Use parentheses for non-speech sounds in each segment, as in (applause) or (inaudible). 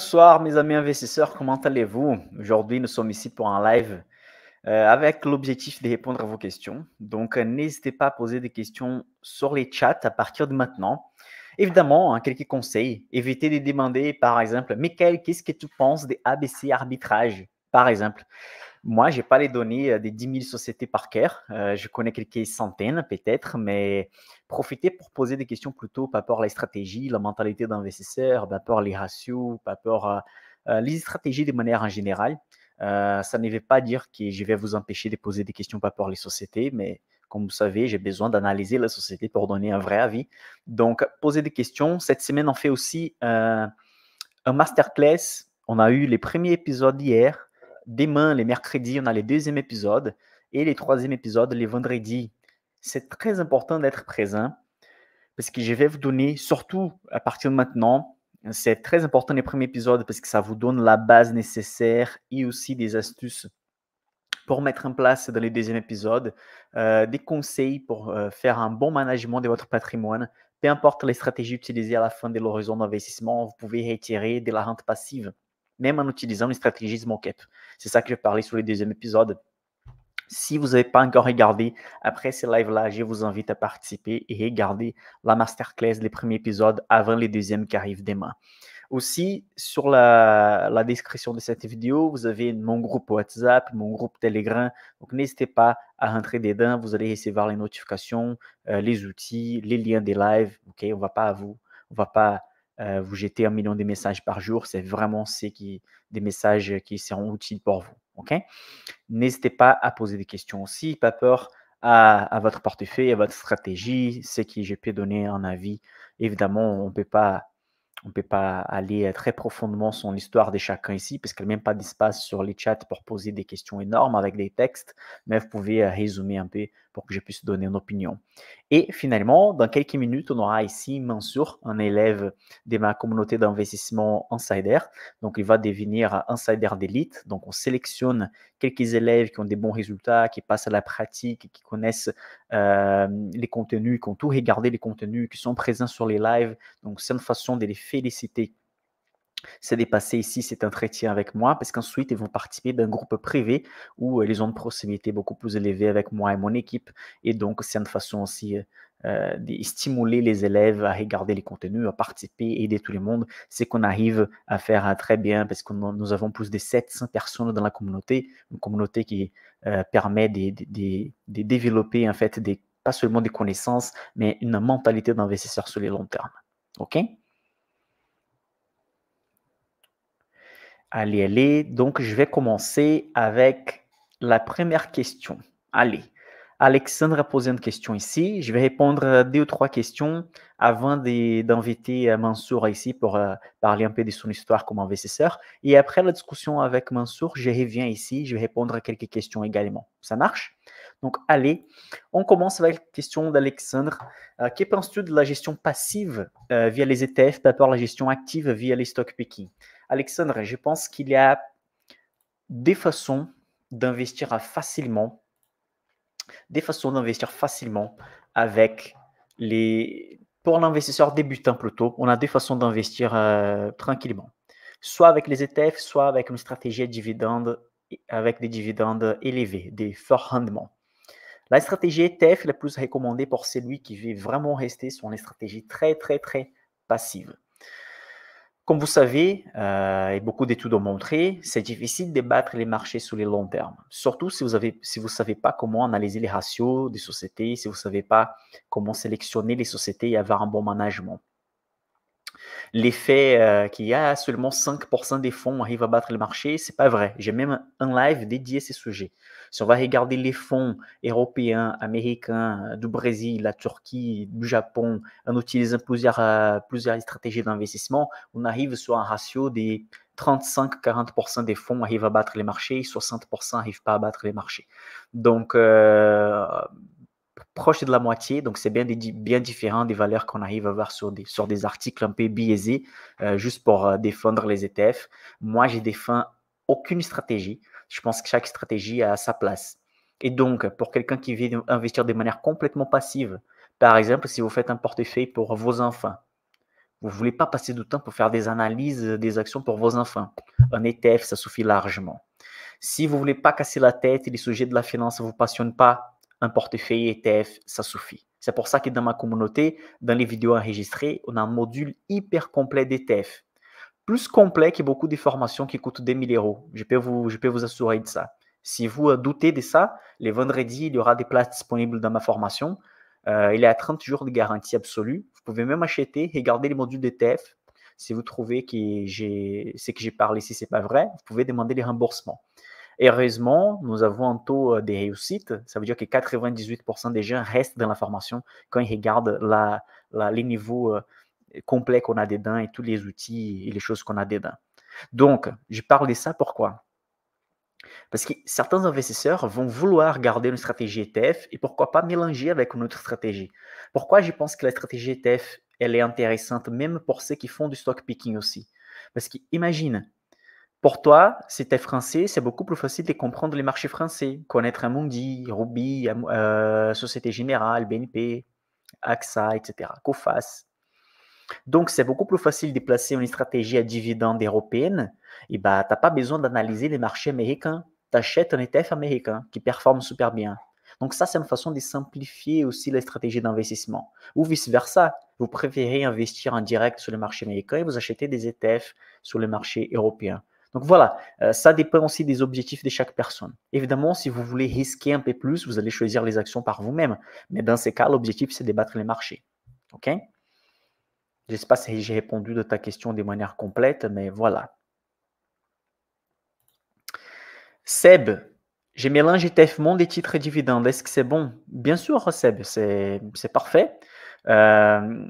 Bonsoir mes amis investisseurs, comment allez-vous Aujourd'hui nous sommes ici pour un live euh, avec l'objectif de répondre à vos questions. Donc euh, n'hésitez pas à poser des questions sur les chats à partir de maintenant. Évidemment, hein, quelques conseils. Évitez de demander par exemple, Michael, qu'est-ce que tu penses des ABC arbitrage Par exemple, moi, je n'ai pas les données euh, des 10 000 sociétés par cœur. Euh, je connais quelques centaines peut-être, mais profitez pour poser des questions plutôt par rapport à la stratégie, la mentalité d'investisseur, par rapport les ratios, par rapport à euh, les stratégies de manière en générale. ça ne veut pas dire que je vais vous empêcher de poser des questions par rapport les sociétés, mais comme vous savez, j'ai besoin d'analyser la société pour donner un vrai avis. Donc, posez des questions. Cette semaine, on fait aussi un masterclass. On a eu les premiers épisodes hier Demain, les mercredis, on a les deuxième épisode et les troisième épisodes les vendredis. C'est très important d'être présent parce que je vais vous donner, surtout à partir de maintenant, c'est très important les premiers épisodes parce que ça vous donne la base nécessaire et aussi des astuces pour mettre en place dans les deuxième épisodes euh, des conseils pour euh, faire un bon management de votre patrimoine. Peu importe les stratégies utilisées à la fin de l'horizon d'investissement, vous pouvez retirer de la rente passive même en utilisant les stratégies de C'est ça que je parlais sur le deuxième épisode. Si vous n'avez pas encore regardé, après ce live là je vous invite à participer et regarder la masterclass, les premiers épisodes avant les deuxièmes qui arrivent demain. Aussi, sur la, description de cette vidéo, vous avez mon groupe WhatsApp, mon groupe Telegram. Donc, n'hésitez pas à rentrer dedans. Vous allez recevoir les notifications, euh, les outils, les liens des lives. OK? On ne va pas à vous. On va pas euh, vous jetez un million de messages par jour, c'est vraiment qui, des messages qui seront utiles pour vous. ok N'hésitez pas à poser des questions aussi, pas peur à, votre portefeuille, à votre stratégie, ce qui je peux donner un avis. Évidemment, on ne peut pas peut pas aller très profondément sur l'histoire de chacun ici, parce qu'il n'y a même pas d'espace sur les chats pour poser des questions énormes avec des textes, mais vous pouvez euh, résumer un peu pour que je puisse donner une opinion. Et finalement, dans quelques minutes, on aura ici Mansour, un élève de ma communauté d'investissement Insider. Donc, il va devenir Insider d'élite. Donc, on sélectionne quelques élèves qui ont des bons résultats, qui passent à la pratique, qui connaissent euh, les contenus, qui ont tout regardé les contenus, qui sont présents sur les lives. Donc, c'est une façon de les féliciter c'est dépassé ici C'est un entretien avec moi, parce qu'ensuite, ils vont participer d'un groupe privé où euh, ils ont une proximité beaucoup plus élevée avec moi et mon équipe. Et donc, c'est une façon aussi euh, euh, de stimuler les élèves à regarder les contenus, à participer, aider tout le monde. C'est qu'on arrive à faire très bien, parce que nous avons plus de 700 personnes dans la communauté, une communauté qui euh, permet de, développer, en fait, pas seulement des connaissances, mais une mentalité d'investisseur sur le long terme. OK? Allez, allez. Donc, je vais commencer avec la première question. Allez. Alexandre a posé une question ici. Je vais répondre à deux ou trois questions avant d'inviter euh, Mansour ici pour euh, parler un peu de son histoire comme investisseur. Et après la discussion avec Mansour, je reviens ici. Je vais répondre à quelques questions également. Ça marche? Donc, allez, on commence avec la question d'Alexandre. Qu'est-ce euh, que penses-tu de la gestion passive via les ETF par rapport à la gestion active via les stocks picking Alexandre, je pense qu'il y a des façons d'investir facilement, des façons d'investir facilement avec les, pour l'investisseur débutant plutôt, on a des façons d'investir euh, tranquillement. Soit avec les ETF, soit avec une stratégie à dividendes, avec des dividendes élevés, des forts rendements. La stratégie ETF la plus recommandée pour celui qui veut vraiment rester sur une stratégie très, très, très passive. Comme vous savez, euh, et beaucoup d'études ont montré, c'est difficile de battre les marchés sur les long terme. Surtout si vous ne si savez pas comment analyser les ratios des sociétés, si vous ne savez pas comment sélectionner les sociétés et avoir un bon management l'effet euh, qu'il y a seulement 5% des fonds arrivent à battre le marché, c'est pas vrai. J'ai même un live dédié à ces sujets. Si on va regarder les fonds européens, américains, euh, du Brésil, la Turquie, du Japon, en utilisant plusieurs, euh, plusieurs stratégies d'investissement, on arrive sur un ratio des 35-40% des fonds arrivent à battre les marchés, 60% n'arrivent pas à battre les marchés. Donc, proche de la moitié, donc c'est bien, bien différent des valeurs qu'on arrive à voir sur des, sur des articles un peu biaisés, euh, juste pour euh, défendre les ETF. Moi, j'ai défends aucune stratégie. Je pense que chaque stratégie a sa place. Et donc, pour quelqu'un qui veut investir de manière complètement passive, par exemple, si vous faites un portefeuille pour vos enfants, vous ne voulez pas passer du temps pour faire des analyses des actions pour vos enfants. Un ETF, ça suffit largement. Si vous ne voulez pas casser la tête et les sujets de la finance ne vous passionnent pas, un portefeuille ETF, ça suffit. C'est pour ça que dans ma communauté, dans les vidéos enregistrées, on a un module hyper complet d'ETF. Plus complet que beaucoup de formations qui coûtent 2000 euros. Je peux vous, je peux vous assurer de ça. Si vous euh, doutez de ça, les vendredis, il y aura des places disponibles dans ma formation. Euh, il est à 30 jours de garantie absolue. Vous pouvez même acheter, et regarder les modules d'ETF. Si vous trouvez que ce que j'ai parlé si ce n'est pas vrai, vous pouvez demander les remboursements. Heureusement, nous avons un taux euh, de réussite. Ça veut dire que 98% des gens restent dans la formation quand ils regardent les niveaux euh, complets qu'on a dedans et tous les outils et les choses qu'on a dedans. Donc, je parle de ça pourquoi parce que certains investisseurs vont vouloir garder une stratégie ETF et pourquoi pas mélanger avec une autre stratégie. Pourquoi je pense que la stratégie ETF, elle est intéressante même pour ceux qui font du stock picking aussi. Parce que imagine, pour toi, si tu es français, c'est beaucoup plus facile de comprendre les marchés français, connaître Amundi, Ruby, euh, Société Générale, BNP, AXA, etc., COFAS. Donc, c'est beaucoup plus facile de placer une stratégie à dividendes européenne. Et eh bah, ben, tu n'as pas besoin d'analyser les marchés américains. Tu achètes un ETF américain qui performe super bien. Donc, ça, c'est une façon de simplifier aussi la stratégie d'investissement. Ou vice-versa, vous préférez investir en direct sur le marché américain et vous achetez des ETF sur le marché européen. Donc voilà, euh, ça dépend aussi des objectifs de chaque personne. Évidemment, si vous voulez risquer un peu plus, vous allez choisir les actions par vous-même. Mais dans ces cas, l'objectif, c'est de battre les marchés. OK Je ne si j'ai répondu de ta question de manière complète, mais voilà. Seb, j'ai mélangé tf Monde et titres dividendes. Est-ce que c'est bon Bien sûr, Seb, c'est parfait. Euh,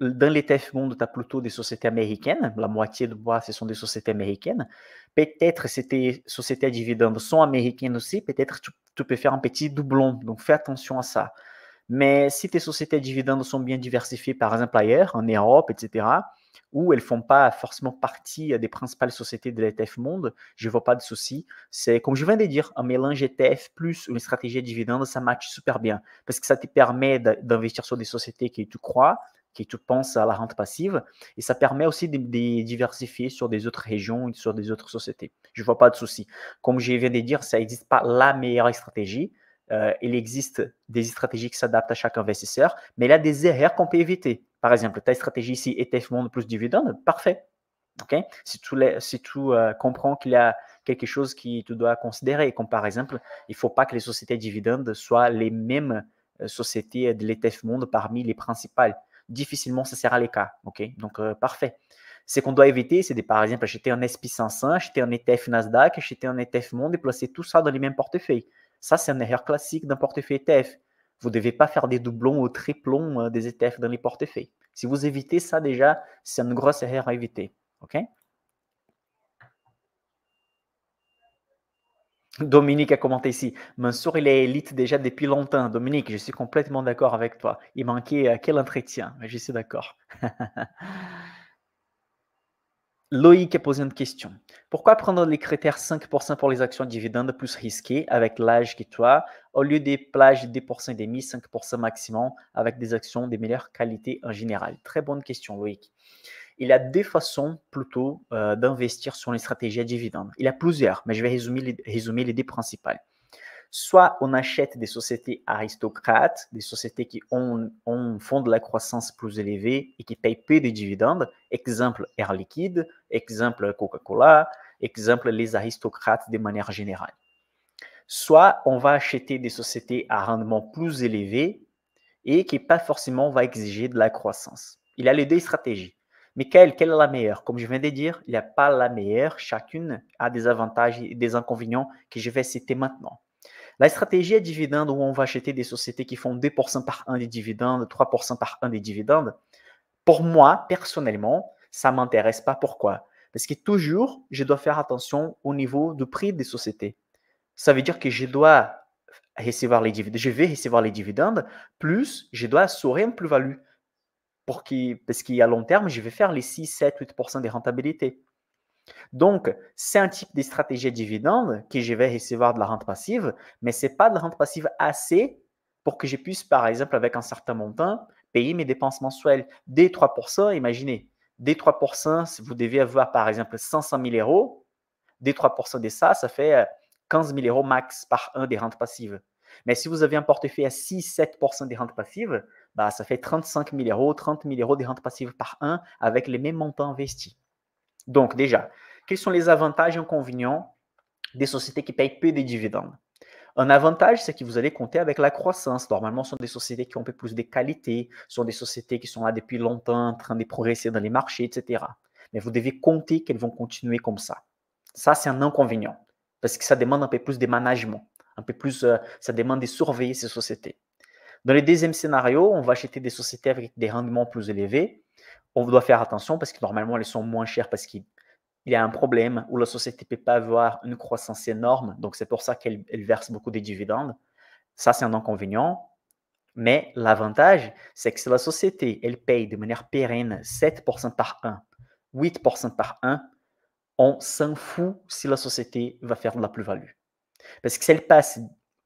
dans l'ETF Monde, tu as plutôt des sociétés américaines. La moitié de bois, ce sont des sociétés américaines. Peut-être tes sociétés à dividendes sont américaines aussi. Peut-être tu, tu, peux faire un petit doublon. Donc fais attention à ça. Mais si tes sociétés à dividendes sont bien diversifiées, par exemple ailleurs, en Europe, etc., où elles ne font pas forcément partie des principales sociétés de l'ETF Monde, je ne vois pas de souci. C'est, comme je viens de dire, un mélange ETF plus une stratégie à dividendes, ça marche super bien parce que ça te permet d'investir sur des sociétés que tu crois qui tu penses à la rente passive. Et ça permet aussi de, diversifier sur des autres régions, sur des autres sociétés. Je ne vois pas de souci. Comme je viens de dire, ça n'existe pas la meilleure stratégie. Euh, il existe des stratégies qui s'adaptent à chaque investisseur, mais il y a des erreurs qu'on peut éviter. Par exemple, ta stratégie ici, ETF Monde plus dividende, parfait. ok Si tu, si euh, comprends qu'il y a quelque chose que tu dois considérer, comme par exemple, il ne faut pas que les sociétés dividendes soient les mêmes euh, sociétés de l'ETF Monde parmi les principales difficilement ça sera le cas. ok Donc, euh, parfait. Ce qu'on doit éviter, c'est par exemple, acheter un SP500, acheter un ETF Nasdaq, acheter un ETF Monde et placer tout ça dans les mêmes portefeuilles. Ça, c'est une erreur classique d'un portefeuille ETF. Vous ne devez pas faire des doublons ou triplons euh, des ETF dans les portefeuilles. Si vous évitez ça déjà, c'est une grosse erreur à éviter. ok Dominique a commenté ici. Mansour, il est élite déjà depuis longtemps. Dominique, je suis complètement d'accord avec toi. Il manquait euh, quel entretien, mais je suis d'accord. (laughs) Loïc a posé une question. Pourquoi prendre les critères 5% pour les actions dividendes plus risquées avec l'âge que toi au lieu des plages 10% et demi, 5% maximum avec des actions de meilleure qualité en général Très bonne question, Loïc. Il y a deux façons plutôt euh, d'investir sur les stratégies à dividendes. Il y a plusieurs, mais je vais résumer les deux principales soit on achète des sociétés aristocrates, des sociétés qui ont, font de la croissance plus élevée et qui payent peu de dividendes, exemple Air Liquide, exemple Coca-Cola, exemple les aristocrates de manière générale. Soit on va acheter des sociétés à rendement plus élevé et qui pas forcément va exiger de la croissance. Il y a les deux stratégies. Mais quelle, quelle est la meilleure Comme je viens de dire, il n'y a pas la meilleure. Chacune a des avantages et des inconvénients que je vais citer maintenant. La stratégie à dividendes où on va acheter des sociétés qui font 2% par an des dividendes, 3% par an des dividendes, pour moi, personnellement, ça ne m'intéresse pas. Pourquoi Parce que toujours, je dois faire attention au niveau du prix des sociétés. Ça veut dire que je dois recevoir les dividendes, je vais recevoir les dividendes, plus je dois assurer une plus-value. parce qu'à long terme, je vais faire les 6, 7, 8% des rentabilités. Donc, c'est un type de stratégie dividende que je vais recevoir de la rente passive, mais ce n'est pas de la rente passive assez pour que je puisse, par exemple, avec un certain montant, payer mes dépenses mensuelles. des 3%, imaginez, des 3%, si vous devez avoir, par exemple, 500 000 euros, des 3% de ça, ça fait 15 euh, 000 euros max par un des rentes passives. Mais si vous avez un portefeuille à 6-7% des rentes passives, bah, ça fait 35 000 euros, 30 000 euros des rentes passives par un avec les mêmes montants investis. Donc, déjà, quels sont les avantages et inconvénients des sociétés qui payent peu de dividendes un avantage, c'est que vous allez compter avec la croissance. Normalement, ce sont des sociétés qui ont un peu plus de qualité, ce sont des sociétés qui sont là depuis longtemps, en train de progresser dans les marchés, etc. Mais vous devez compter qu'elles vont continuer comme ça. Ça, c'est un inconvénient, parce que ça demande un peu plus de management, un peu plus, euh, ça demande de surveiller ces sociétés. Dans le deuxième scénario, on va acheter des sociétés avec des rendements plus élevés, on doit faire attention parce que normalement, elles sont moins chères parce qu'il y a un problème où la société ne peut pas avoir une croissance énorme. Donc, c'est pour ça qu'elle verse beaucoup de dividendes. Ça, c'est un inconvénient. Mais l'avantage, c'est que si la société, elle paye de manière pérenne 7% par 1, 8% par 1, on s'en fout si la société va faire de la plus-value. Parce que si elle passe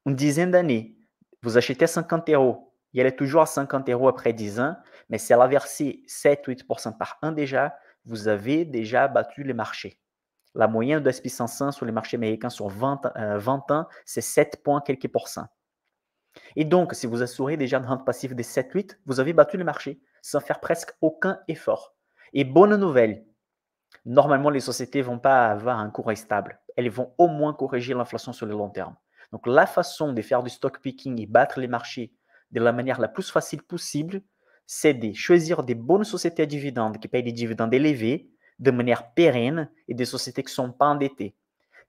une dizaine d'années, vous achetez 50 euros, et elle est toujours à 50 euros après 10 ans, mais si elle a versé 7-8% par an déjà, vous avez déjà battu les marchés. La moyenne de SP500 sur les marchés américains sur 20, euh, ans, c'est 7 points quelques pourcents. Et donc, si vous assurez déjà une rente passive de 7-8, vous avez battu le marché sans faire presque aucun effort. Et bonne nouvelle, normalement, les sociétés ne vont pas avoir un cours stable. Elles vont au moins corriger l'inflation sur le long terme. Donc, la façon de faire du stock picking et battre les marchés de la manière la plus facile possible, c'est de choisir des bonnes sociétés à dividendes qui payent des dividendes élevés de manière pérenne et des sociétés qui ne sont pas endettées.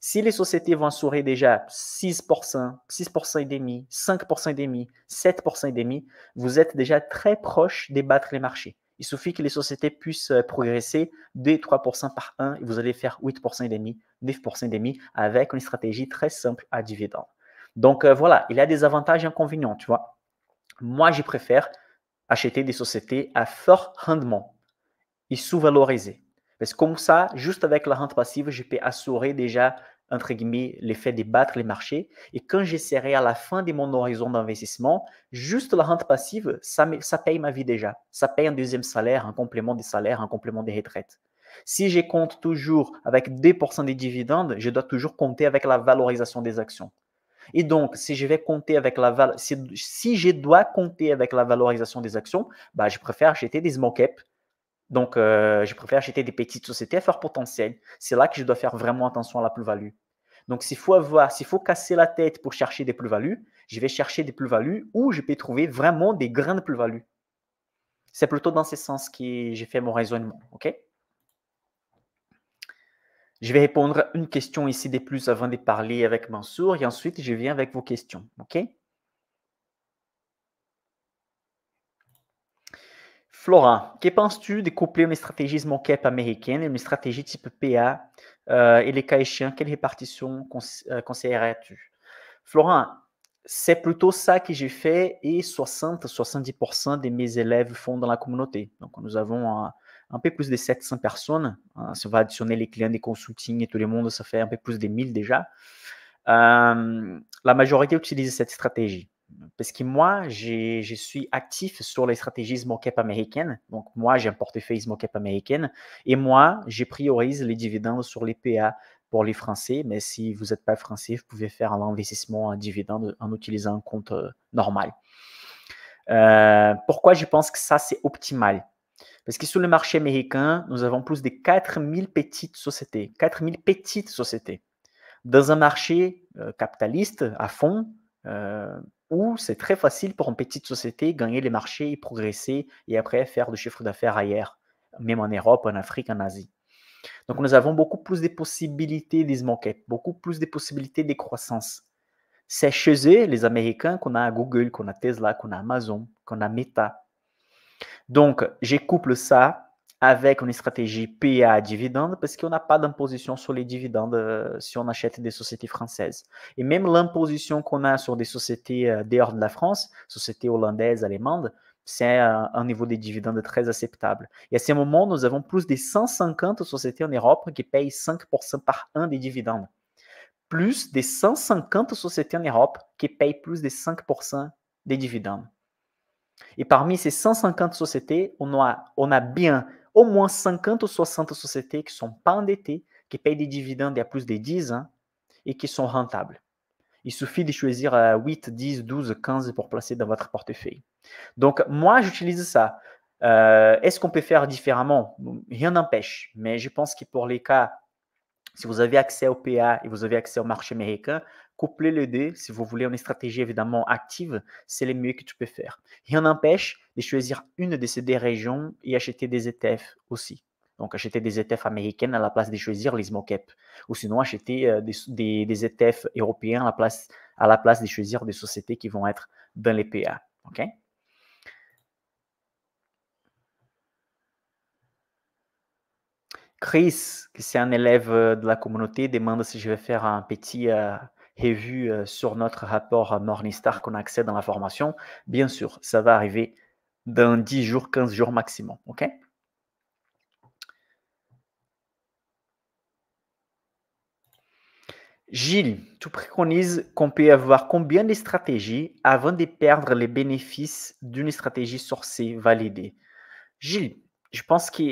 Si les sociétés vont assurer déjà 6%, 6% et demi, 5% et demi, 7% demi, vous êtes déjà très proche de battre les marchés. Il suffit que les sociétés puissent euh, progresser de 3% par an et vous allez faire 8% et demi, 9% et demi avec une stratégie très simple à dividendes. Donc euh, voilà, il y a des avantages et inconvénients, tu vois. Moi, je préfère acheter des sociétés à fort rendement et sous-valorisées. Parce que comme ça, juste avec la rente passive, je peux assurer déjà, entre guillemets, l'effet de battre les marchés. Et quand j'essaierai à la fin de mon horizon d'investissement, juste la rente passive, ça, ça paye ma vie déjà. Ça paye un deuxième salaire, un complément de salaire, un complément de retraite. Si je compte toujours avec 2% des dividendes, je dois toujours compter avec la valorisation des actions. Et donc, si je vais compter avec la si, je dois compter avec la valorisation des actions, bah, je préfère acheter des small caps. Donc, euh, je préfère acheter des petites sociétés à fort potentiel. C'est là que je dois faire vraiment attention à la plus-value. Donc, s'il faut avoir, s'il faut casser la tête pour chercher des plus-values, je vais chercher des plus-values où je peux trouver vraiment des grains de plus value C'est plutôt dans ce sens que j'ai fait mon raisonnement. OK? Je vais répondre à une question ici des plus avant de parler avec Mansour et ensuite je viens avec vos questions. OK? Flora, que penses-tu de coupler mes stratégies small américaines américaine et une stratégies type PA euh, et les cas échéants, quelle répartition euh, conseillerais-tu Florent, c'est plutôt ça que j'ai fait et 60-70% de mes élèves font dans la communauté. Donc, nous avons un, euh, un peu plus de 700 personnes. si euh, on va additionner les clients des consulting et tout le monde, ça fait un peu plus de 1000 déjà. Euh, la majorité utilise cette stratégie. Parce que moi, je suis actif sur les stratégies small cap américaines. Donc, moi, j'ai un portefeuille Mo cap américaine. Et moi, je priorise les dividendes sur les PA pour les Français. Mais si vous n'êtes pas français, vous pouvez faire un investissement en dividende en utilisant un compte euh, normal. pourquoi je pense que ça, c'est optimal parce que sur le marché américain, nous avons plus de 4000 petites sociétés, 4000 petites sociétés, dans un marché euh, capitaliste à fond, euh, où c'est très facile pour une petite société gagner les marchés et progresser, et après faire du chiffre d'affaires ailleurs, même en Europe, en Afrique, en Asie. Donc nous avons beaucoup plus de possibilités de beaucoup plus de possibilités de croissance. C'est chez eux, les Américains, qu'on a Google, qu'on a Tesla, qu'on a Amazon, qu'on a Meta, donc, je couple ça avec une stratégie PA dividende parce qu'on n'a pas d'imposition sur les dividendes euh, si on achète des sociétés françaises. Et même l'imposition qu'on a sur des sociétés euh, dehors de la France, sociétés hollandaises, allemandes, c'est un niveau de dividendes très acceptable. Et à ce moment, nous avons plus de 150 sociétés en Europe qui payent 5% par an des dividendes. Plus de 150 sociétés en Europe qui payent plus de 5% des dividendes. Et parmi ces 150 sociétés, on a, on a bien au moins 50 ou 60 sociétés qui ne sont pas endettées, qui payent des dividendes il plus de 10 ans hein, et qui sont rentables. Il suffit de choisir 8, 10, 12, 15 pour placer dans votre portefeuille. Donc, moi, j'utilise ça. Euh, est-ce qu'on peut faire différemment Rien n'empêche. Mais je pense que pour les cas, si vous avez accès au PA et vous avez accès au marché américain, coupler les deux, si vous voulez une stratégie évidemment active, c'est le mieux que tu peux faire. Rien n'empêche de choisir une de ces deux régions et acheter des ETF aussi. Donc, acheter des ETF américaines à la place de choisir les small Ou sinon, acheter euh, des, des, ETF européens à la, place, à la place de choisir des sociétés qui vont être dans les PA. OK? Chris, qui c'est un élève euh, de la communauté, demande si je vais faire un petit, euh, vu euh, sur notre rapport à Morningstar qu'on accède dans la formation. Bien sûr, ça va arriver dans 10 jours, 15 jours maximum. OK? Gilles, tu préconises qu'on peut avoir combien de stratégies avant de perdre les bénéfices d'une stratégie sourcée validée Gilles, je pense que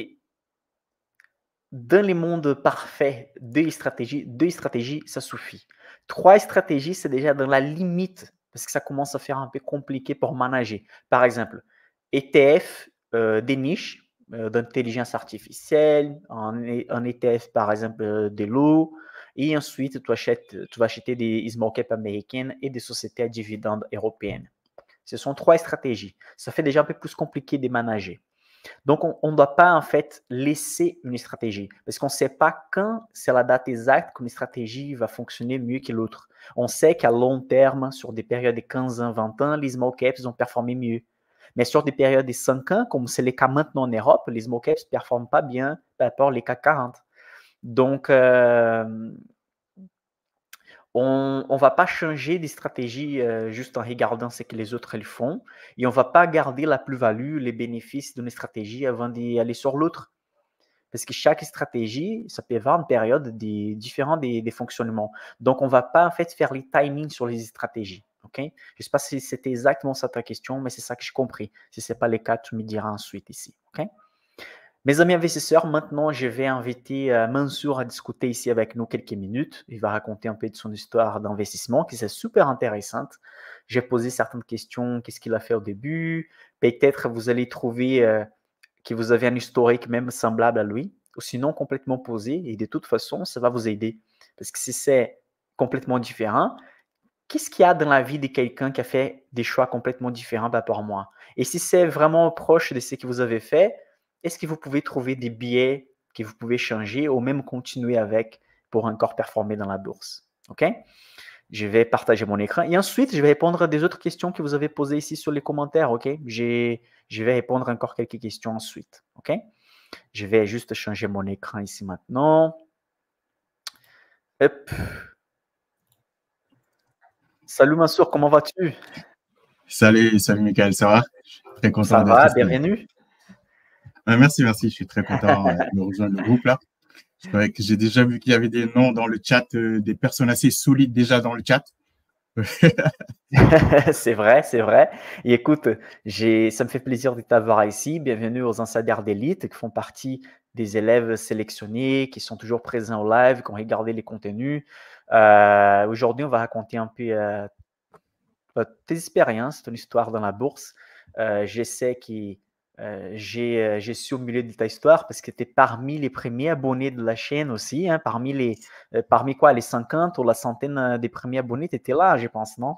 dans les mondes parfaits, des stratégies, deux stratégies, ça suffit. Trois stratégies, c'est déjà dans la limite parce que ça commence à faire un peu compliqué pour manager. Par exemple, ETF euh, des niches euh, d'intelligence artificielle, un, ETF e par exemple des euh, de et ensuite tu, achètes, tu vas acheter des small cap américaines et des sociétés à dividendes européennes. Ce sont trois stratégies. Ça fait déjà un peu plus compliqué de manager. Donc, on ne doit pas en fait laisser une stratégie parce qu'on ne sait pas quand c'est la date exacte qu'une stratégie va fonctionner mieux que l'autre. On sait qu'à long terme, sur des périodes de 15 ans, 20 ans, les small caps vont performer mieux. Mais sur des périodes de 5 ans, comme c'est le cas maintenant en Europe, les small caps ne performent pas bien par rapport aux CAC 40. Donc, euh, on ne va pas changer des stratégies euh, juste en regardant ce que les autres elles font et on ne va pas garder la plus-value, les bénéfices d'une stratégie avant d'y aller sur l'autre. Parce que chaque stratégie, ça peut avoir une période des, différente des, fonctionnements. Donc, on ne va pas en fait faire les timings sur les stratégies. Okay? Je ne sais pas si c'était exactement ça ta question, mais c'est ça que j'ai compris. Si ce n'est pas le cas, tu me diras ensuite ici. OK mes amis investisseurs, maintenant je vais inviter euh, Mansour à discuter ici avec nous quelques minutes. Il va raconter un peu de son histoire d'investissement qui est super intéressante. J'ai posé certaines questions, qu'est-ce qu'il a fait au début. Peut-être vous allez trouver euh, que vous avez un historique même semblable à lui, ou sinon complètement posé. Et de toute façon, ça va vous aider. Parce que si c'est complètement différent, qu'est-ce qu'il y a dans la vie de quelqu'un qui a fait des choix complètement différents par rapport à moi Et si c'est vraiment proche de ce que vous avez fait, est-ce que vous pouvez trouver des billets que vous pouvez changer ou même continuer avec pour encore performer dans la bourse OK Je vais partager mon écran et ensuite, je vais répondre à des autres questions que vous avez posées ici sur les commentaires, OK Je vais répondre encore quelques questions ensuite, OK Je vais juste changer mon écran ici maintenant. Hop. Salut Mansour, comment vas-tu Salut, salut Michael, ça va Très content Ça va, bienvenue. Ah, merci, merci. Je suis très content euh, (laughs) de rejoindre le groupe là. J'ai déjà vu qu'il y avait des noms dans le chat, euh, des personnes assez solides déjà dans le chat. (laughs) c'est vrai, c'est vrai. Et écoute, ça me fait plaisir de t'avoir ici. Bienvenue aux Insiders d'élite qui font partie des élèves sélectionnés, qui sont toujours présents au live, qui ont regardé les contenus. Euh, aujourd'hui, on va raconter un peu tes expériences, ton histoire dans la bourse. je sais euh, euh, j'ai su au milieu de ta histoire parce que tu étais parmi les premiers abonnés de la chaîne aussi, hein, parmi les euh, parmi quoi les 50 ou la centaine des premiers abonnés, tu étais là, je pense, non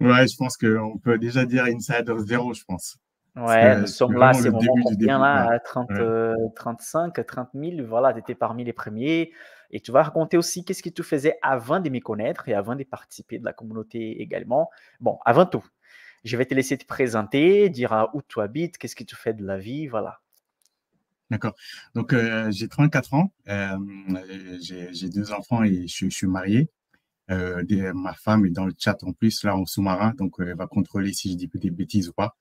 Ouais, je pense qu'on peut déjà dire Insider Zero, je pense. Ouais, nous sommes là, c'est là 30, 35, 30 000, voilà, tu étais parmi les premiers. Et tu vas raconter aussi qu'est-ce que tu faisais avant de me connaître et avant de participer de la communauté également. Bon, avant tout, je vais te laisser te présenter, dire où tu habites, qu'est-ce que tu fais de la vie, voilà. D'accord. Donc, euh, j'ai 34 ans, euh, j'ai deux enfants et je, suis marié. Euh, ma femme est dans le chat en plus, là, en sous-marin, donc elle va contrôler si je dis des bêtises ou pas.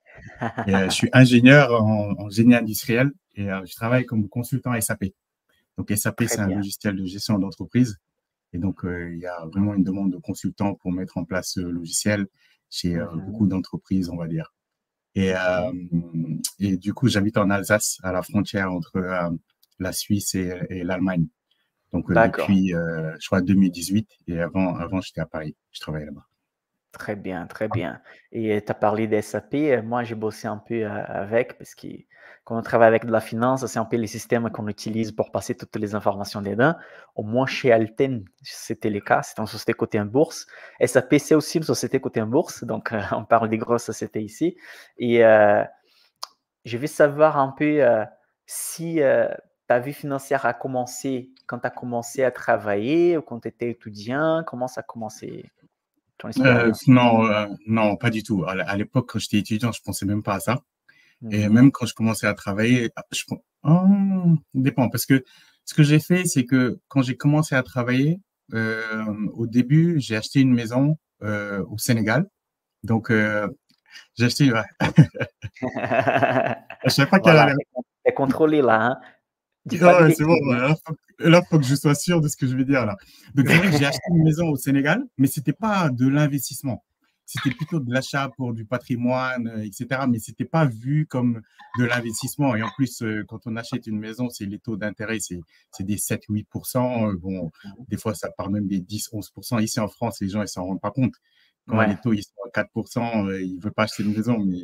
je suis (laughs) ingénieur en, en génie industriel et je travaille comme consultant SAP. Donc, SAP, c'est un logiciel de gestion d'entreprise. Et donc, il y a vraiment une demande de consultants pour mettre en place ce logiciel, chez euh, mmh beaucoup d'entreprises, on va dire. Mmh euh, et, du coup, j'habite en Alsace, à la frontière entre euh, la Suisse et, l'Allemagne. Donc, depuis, je crois, 2018. Et avant, avant j'étais à Paris. Je travaillais là-bas. Très bien, très bien. Et tu as parlé d'SAP, Moi, j'ai bossé un peu avec parce que quand on travaille avec de la finance, c'est un peu les systèmes qu'on utilise pour passer toutes les informations dedans. Au moins chez Alten, c'était le cas. C'est une société cotée en bourse. ça c'est aussi une société cotée en bourse. Donc, (laughs) on parle des grosses sociétés ici. Et euh, je vais savoir un peu euh, si euh, ta vie financière a commencé quand tu as commencé à travailler ou quand tu étais étudiant. Comment ça a commencé Non, pas du tout. À l'époque, quand j'étais étudiant, je ne pensais même pas à ça. Et mhm. même quand je commençais à travailler, ah, je oh, dépend parce que ce que j'ai fait, c'est que quand j'ai commencé à travailler, euh, au début, j'ai acheté une maison euh, au Sénégal. Donc, euh, j'ai acheté. Ouais. (laughs) fois qu'elle est est contrôlé là. Ah, ouais, c'est bon. Là, il faut, que je sois sûr de ce que je vais dire là. Donc, j'ai acheté une maison au Sénégal, mais c'était pas de l'investissement c'était plutôt de l'achat pour du patrimoine, euh, etc. Mais c'était pas vu comme de l'investissement. Et en plus, euh, quand on achète une maison, c'est les taux d'intérêt, c'est des 7-8%. Euh, bon, des fois, ça part même des 10-11%. Ici en France, les gens, ils s'en rendent pas compte. Quand les taux ils sont à 4%, ils ne veulent pas acheter une maison, mais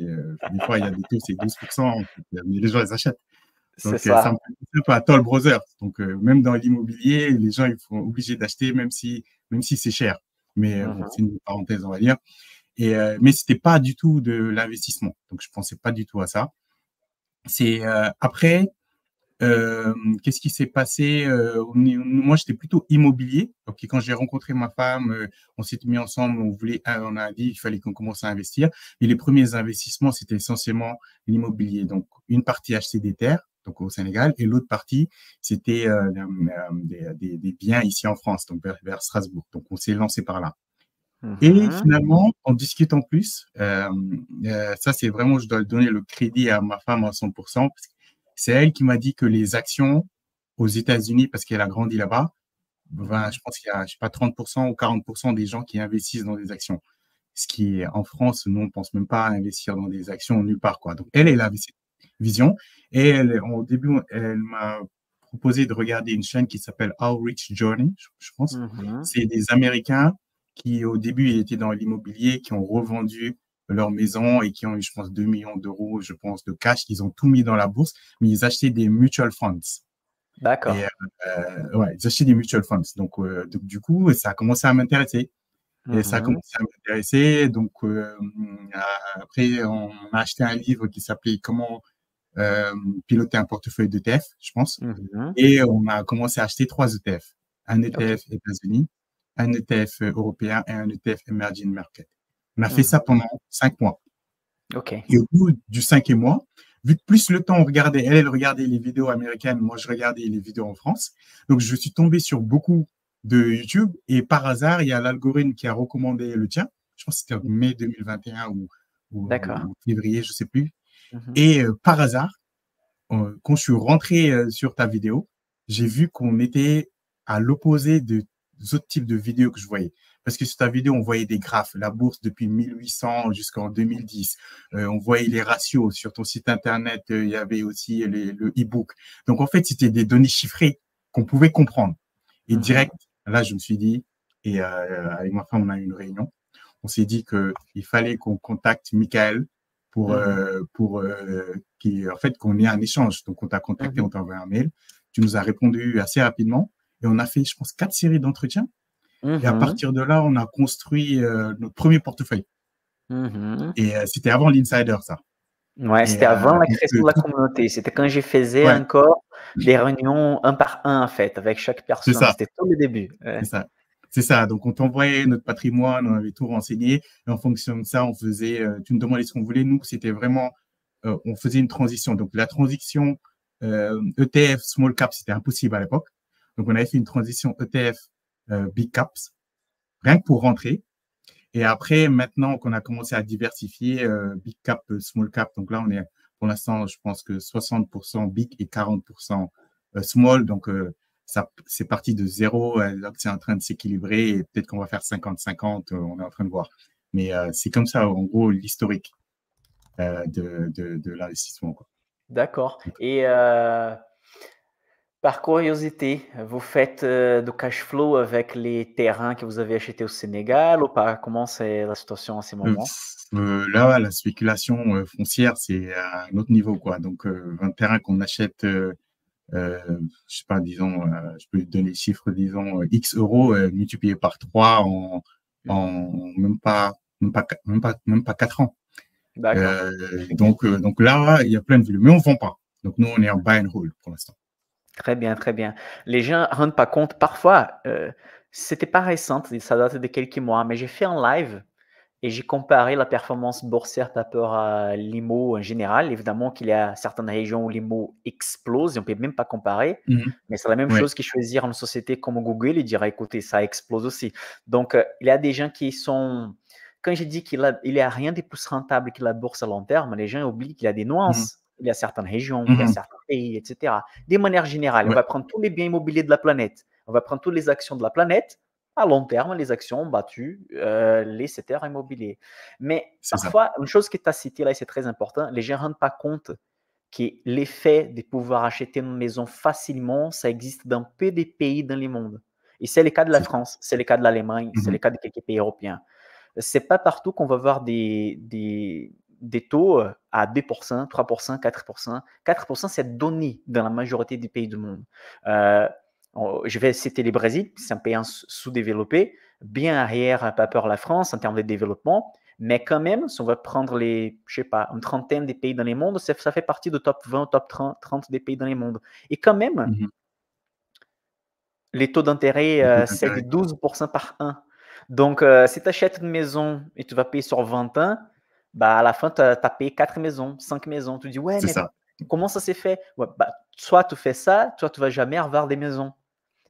des fois, il y a des taux, c'est 12%, mais les gens, ils achètent. Donc, ça. Euh, me fait un peu à Toll Brothers. Donc, même dans l'immobilier, les gens, ils sont obligés d'acheter, même si, même si c'est cher. Mais mmh c'est une parenthèse, on va dire. Et, ce euh, mais c'était pas du tout de l'investissement. Donc, je pensais pas du tout à ça. C'est euh, après, euh, qu'est-ce qui s'est passé Moi, j'étais plutôt immobilier. Donc, quand j'ai rencontré ma femme, on s'est mis ensemble. On voulait, on a dit qu'il fallait qu'on commence à investir. Et les premiers investissements, c'était essentiellement l'immobilier. Donc, une partie acheter des terres, donc au Sénégal, et l'autre partie, c'était des, biens ici en France, donc vers Strasbourg. Donc on s'est lancé par là. Et mhm. finalement, en discutant plus. Euh, euh, ça, c'est vraiment, je dois donner le crédit à ma femme à 100%, parce que c'est elle qui m'a dit que les actions aux États-Unis, parce qu'elle a grandi là-bas, ben, je pense qu'il y a, je sais pas, 30% ou 40% des gens qui investissent dans des actions. Ce qui, en France, nous, on pense même pas à investir dans des actions nulle part, quoi. Donc, elle, elle avait cette vision. Et au début, elle m'a proposé de regarder une chaîne qui s'appelle Rich Journey, je, pense. Mhm. C'est des Américains qui au début étaient dans l'immobilier, qui ont revendu leur maison et qui ont eu, je pense, 2 millions d'euros, je pense, de cash. qu'ils ont tout mis dans la bourse, mais ils achetaient des mutual funds. D'accord. Euh, ouais, ils achetaient des mutual funds. Euh, donc, du coup, ça a commencé à m'intéresser. Et ça a mm-hmm. commencé à m'intéresser. Donc, euh, après, on a acheté un livre qui s'appelait Comment piloter un portefeuille d'ETF, je pense. Mm-hmm. Et on a commencé à acheter trois ETF. Un ETF okay. États-Unis, un ETF européen et un ETF emerging market. On a fait hmm. ça pendant cinq mois. OK. Et au bout du cinquième mois, vu que plus le temps on regardait, elle, elle regardait les vidéos américaines, moi je regardais les vidéos en France. Donc je suis tombé sur beaucoup de YouTube et par hasard, il y a l'algorithme qui a recommandé le tien. Je pense que c'était en hmm. mai 2021 euh, ou, février, je sais plus. Mhm. Et euh, par hasard, quand je suis rentré euh, sur ta vidéo, j'ai vu qu'on était à l'opposé de autres types de vidéos que je voyais. Parce que sur ta vidéo, on voyait des graphes, la bourse depuis 1800 jusqu'en 2010. Euh, on voyait les ratios. Sur ton site internet, euh, il y avait aussi le e-book. Donc, en fait, c'était des données chiffrées qu'on pouvait comprendre. Et mhm. direct, là, je me suis dit, et euh, avec ma on a eu une réunion. On s'est dit qu'il fallait qu'on contacte Michael pour, mhm. pour qui, en fait, qu'on ait un échange. Donc, on t'a contacté, mhm. on t'a envoyé un mail. Tu nous as répondu assez rapidement. Et on a fait, je pense, quatre séries d'entretiens. Et à mhm. partir de là, on a construit euh, notre premier portefeuille. Mhm. Et euh, c'était avant l'insider, ça. Ouais, c'était euh, avant la création de la communauté. C'était quand je faisais encore les réunions un par un, en fait, avec chaque personne. C'était tout le début. C'est ça. Donc, on t'envoyait notre patrimoine, on avait tout renseigné. Et en fonction de ça, on faisait, tu me demandais ce qu'on voulait. Nous, c'était vraiment, on faisait une transition. Donc, la transition ETF, e small cap, c'était impossible à l'époque. Donc, on avait fait une transition ETF euh, Big Caps, rien que pour rentrer. Et après, maintenant qu'on a commencé à diversifier euh, Big Cap, euh, Small Cap, donc là, on est pour l'instant, je pense que 60% Big et 40% Small. Donc, ça, c'est parti de zéro. Là, c'est en train de s'équilibrer peut-être qu'on va faire 50-50, on est en train de voir. Mais c'est comme ça, en gros, l'historique de, de, l'investissement. D'accord. Et par curiosité, vous faites euh, du cash flow avec les terrains que vous avez achetés au Sénégal ou pas Comment c'est la situation en ce euh, moment euh, Là, la spéculation foncière, c'est à un autre niveau. Quoi. Donc, un terrain qu'on achète, je sais pas, disons, je peux donner des chiffres, disons, X euros multiplié par 3 en, même, pas, même, pas, pas, 4 ans. donc, donc là, il y a plein de villes, mais on ne vend pas. Donc, nous, on est en buy and hold pour l'instant. Très bien, très bien. Les gens ne rendent pas compte. Parfois, euh, c'était pas récent, ça date de quelques mois, mais j'ai fait un live et j'ai comparé la performance boursière par rapport à l'IMO en général. Évidemment qu'il y a certaines régions où l'IMO explose, et on ne peut même pas comparer, mmh mais c'est la même chose que choisir une société comme Google et dire écoutez, ça explose aussi. Donc, euh, il y a des gens qui sont. Quand je dis qu'il n'y a, rien de plus rentable que la bourse à long terme, les gens oublient qu'il y a des mmh nuances il y a certaines régions, il y a mmh certains pays, etc. De manière générale, on va prendre tous les biens immobiliers de la planète, on va prendre toutes les actions de la planète. À long terme, les actions battues, euh, les secteurs immobiliers. Mais parfois, une chose que tu as citée là, et c'est très important, les gens ne rendent pas compte que l'effet de pouvoir acheter une maison facilement, ça existe dans peu de pays dans le monde. Et c'est le cas de la France, c'est le cas de l'Allemagne, mmh c'est le cas de quelques pays européens. C'est pas partout qu'on va voir des, des taux euh, à 2%, 3%, 4%. 4%, c'est donné dans la majorité des pays du monde. Euh, je vais citer le Brésil, c'est un pays sous-développé, bien arrière euh, pas peur à la France en termes de développement. Mais quand même, si on va prendre les, je sais pas, une trentaine des pays dans le monde, ça, fait partie du top 20, top 30, 30 des pays dans le monde. Et quand même, mmh les taux d'intérêt, c'est de 12% par an. Donc, si tu achètes une maison et tu vas payer sur 20 ans, bah, à la fin, tu as, quatre maisons, cinq maisons. Tu dis, ouais, mais comment ça s'est fait bah, Soit tu fais ça, soit tu vas jamais avoir des maisons.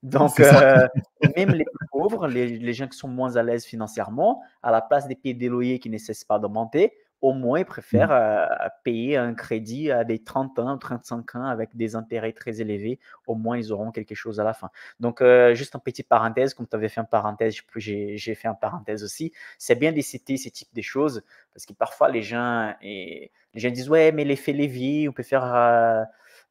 Donc, euh, (laughs) même les pauvres, les, gens qui sont moins à l'aise financièrement, à la place des pieds des loyers qui ne cessent pas d'augmenter, au moins préfèrent mmh. euh, payer un crédit à des 30 ans, 35 ans avec des intérêts très élevés. Au moins, ils auront quelque chose à la fin. Donc, euh, juste en petite parenthèse, comme tu avais fait un parenthèse, j'ai fait un parenthèse aussi. C'est bien de citer ce type de choses parce que parfois, les gens, et, les gens disent Ouais, mais l'effet levier, on peut faire. Euh,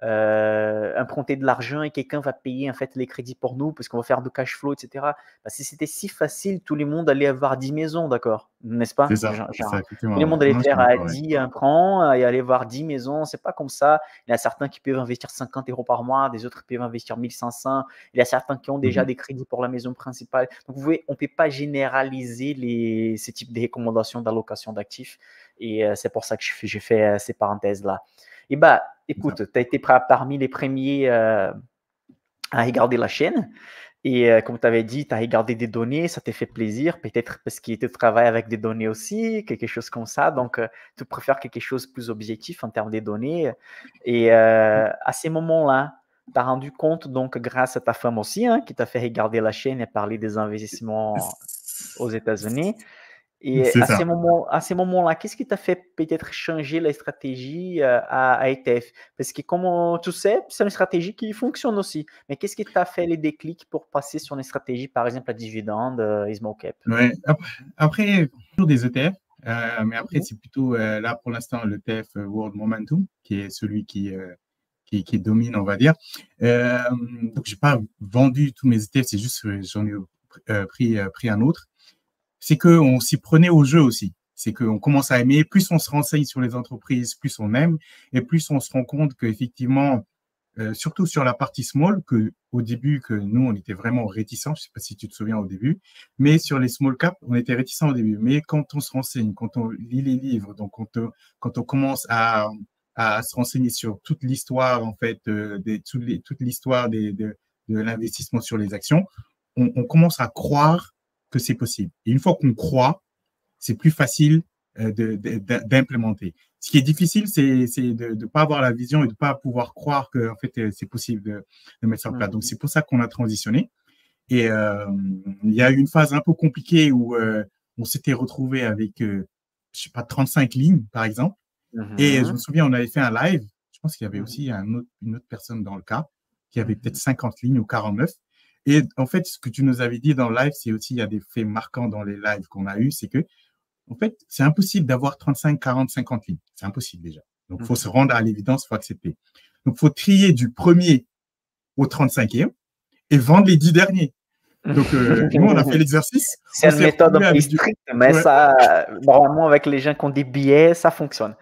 euh, emprunter de l'argent et quelqu'un va payer en fait les crédits pour nous parce qu'on va faire du cash flow, etc. Bah, si c'était si facile, tout le monde allait avoir 10 maisons, d'accord N'est-ce pas Tout le monde allait faire à 10 un euh, et aller voir 10 maisons. C'est pas comme ça. Il y a certains qui peuvent investir 50 euros par mois, des autres peuvent investir 1500. Il y a certains qui ont déjà mmh des crédits pour la maison principale. Donc, vous voyez, on ne peut pas généraliser les, ces types de recommandations d'allocation d'actifs. Et euh, c'est pour ça que j'ai fait, ces parenthèses-là eh bah, écoute, tu as été parmi les premiers euh, à regarder la chaîne. Et euh, comme tu avais dit, tu as regardé des données, ça t'a fait plaisir, peut-être parce qu'il te travaille avec des données aussi, quelque chose comme ça. Donc, euh, tu préfères quelque chose de plus objectif en termes de données. Et à ces moments-là, tu as rendu compte, donc, grâce à ta femme aussi, hein, qui t'a fait regarder la chaîne et parler des investissements aux États-Unis. Et à ce moment là qu'est-ce qui t'a fait peut-être changer la stratégie euh, à, ETF Parce que comme tu sais, c'est une stratégie qui fonctionne aussi. Mais qu'est-ce qui t'a fait les déclics pour passer sur une stratégie, par exemple, à dividende et euh, small cap ouais. Après, toujours des ETF. Euh, mais après, mhm. c'est plutôt là pour l'instant l'ETF e World Momentum qui est celui qui, qui, domine, on va dire. donc, je n'ai pas vendu tous mes ETF, c'est juste que j'en ai pris, pris un autre c'est qu'on s'y prenait au jeu aussi. C'est qu'on commence à aimer, plus on se renseigne sur les entreprises, plus on aime, et plus on se rend compte qu'effectivement, effectivement, euh, surtout sur la partie small, que au début, que nous, on était vraiment réticents, je sais pas si tu te souviens au début, mais sur les small cap, on était réticents au début. Mais quand on se renseigne, quand on lit les livres, donc quand, on, euh, quand on commence à, se renseigner sur toute l'histoire, en fait, euh, toute l'histoire de, l'investissement sur les actions, on, on, commence à croire que c'est possible. Et une fois qu'on croit, c'est plus facile euh, d'implémenter. Ce qui est difficile, c'est de ne pas avoir la vision et de ne pas pouvoir croire que en fait euh, c'est possible de, de, mettre ça en place. Mmh. Donc c'est pour ça qu'on a transitionné. Et euh, il y a eu une phase un peu compliquée où on s'était retrouvé avec, je sais pas, 35 lignes par exemple. Mmh. Et je me souviens, on avait fait un live. Je pense qu'il y avait mmh. aussi un autre, une autre personne dans le cas qui avait peut-être 50 lignes ou 49. Et en fait, ce que tu nous avais dit dans le live, c'est aussi, il y a des faits marquants dans les lives qu'on a eu, c'est que, en fait, c'est impossible d'avoir 35, 40, 50 lignes. C'est impossible déjà. Donc, il faut mhm. se rendre à l'évidence, il faut accepter. Donc, il faut trier du premier au 35e et vendre les 10 derniers. Donc, euh, (laughs) nous, on a fait l'exercice. C'est une méthode plus stricte, mais ça, normalement, avec les gens qui ont des billets, ça fonctionne.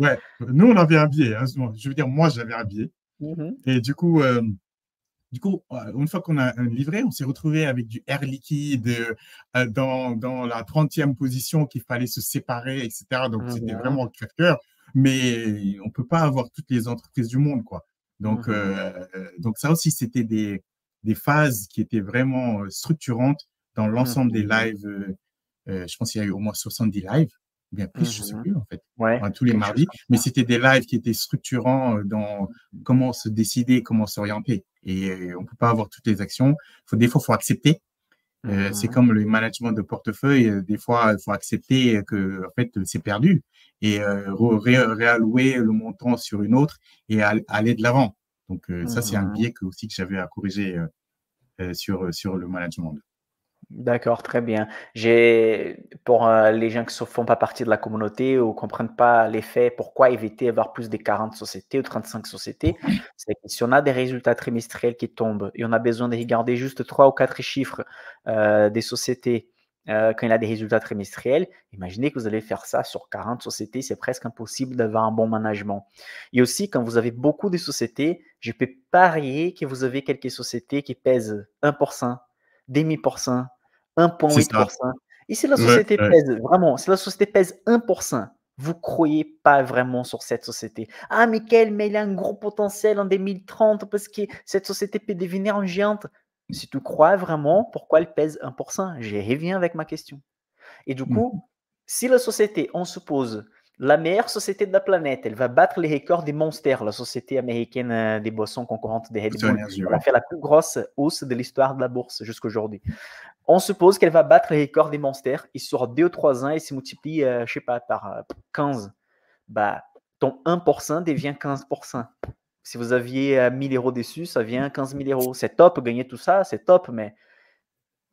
ouais, nous, on avait un billet. Hein. Je veux dire, moi, j'avais un billet. (laughs) Mhm. Et du coup, euh, du coup, euh, une fois qu'on a un livret, on s'est retrouvé avec du air liquide euh, euh, dans, la 30e position qu'il fallait se séparer, etc. Donc, ah c'était bah vraiment crève-cœur. Mais on ne peut pas avoir toutes les entreprises du monde, quoi. Donc, mmh donc ça aussi, c'était des, phases qui étaient vraiment structurantes dans mmh l'ensemble des lives. je pense qu'il y a eu au moins 70 lives bien plus, je sais plus en fait, ouais, tous les mardis. Mais c'était des lives qui étaient structurants euh, dans comment se décider, comment s'orienter. Et euh, on peut pas avoir toutes les actions. des fois, faut accepter. Euh, mmh c'est comme le management de portefeuille. Des fois, il faut accepter que en fait c'est perdu et mmh. réallouer le montant sur une autre et aller de l'avant. Donc ça, c'est un mmh biais que aussi que j'avais à corriger sur sur le management. de D'accord, très bien. J'ai pour euh, les gens qui ne font pas partie de la communauté ou comprennent pas les faits, pourquoi éviter d'avoir plus de 40 sociétés ou 35 sociétés, c'est que si on a des résultats trimestriels qui tombent et on a besoin de regarder juste trois ou quatre chiffres euh, des sociétés euh, quand il a des résultats trimestriels, imaginez que vous allez faire ça sur 40 sociétés, c'est presque impossible d'avoir un bon management. Et aussi, quand vous avez beaucoup de sociétés, je peux parier que vous avez quelques sociétés qui pèsent 1%, demi pour cent, 1,8%. Et si la société pèse, vraiment, si la société pèse 1%, vous croyez pas vraiment sur cette société. Ah, quelle mais il a un gros potentiel en 2030 parce que cette société peut devenir une géante. Si tu crois vraiment, pourquoi elle pèse 1% J'y reviens avec ma question. Et du mmh coup, si la société, on suppose, la meilleure société de la planète. Elle va battre les records des monsters la société américaine euh, des boissons concurrentes des Red Bull. Elle a fait la plus grosse hausse de l'histoire de la bourse jusqu'à aujourd'hui On suppose qu'elle va battre les records des monstères il sort 2 ou 3 ans, et se multiplie, euh, je sais pas, par 15. Euh, bah, ton 1% devient 15%. Si vous aviez 1000 euros dessus, ça vient 15 000 euros. C'est top, gagner tout ça, c'est top, mais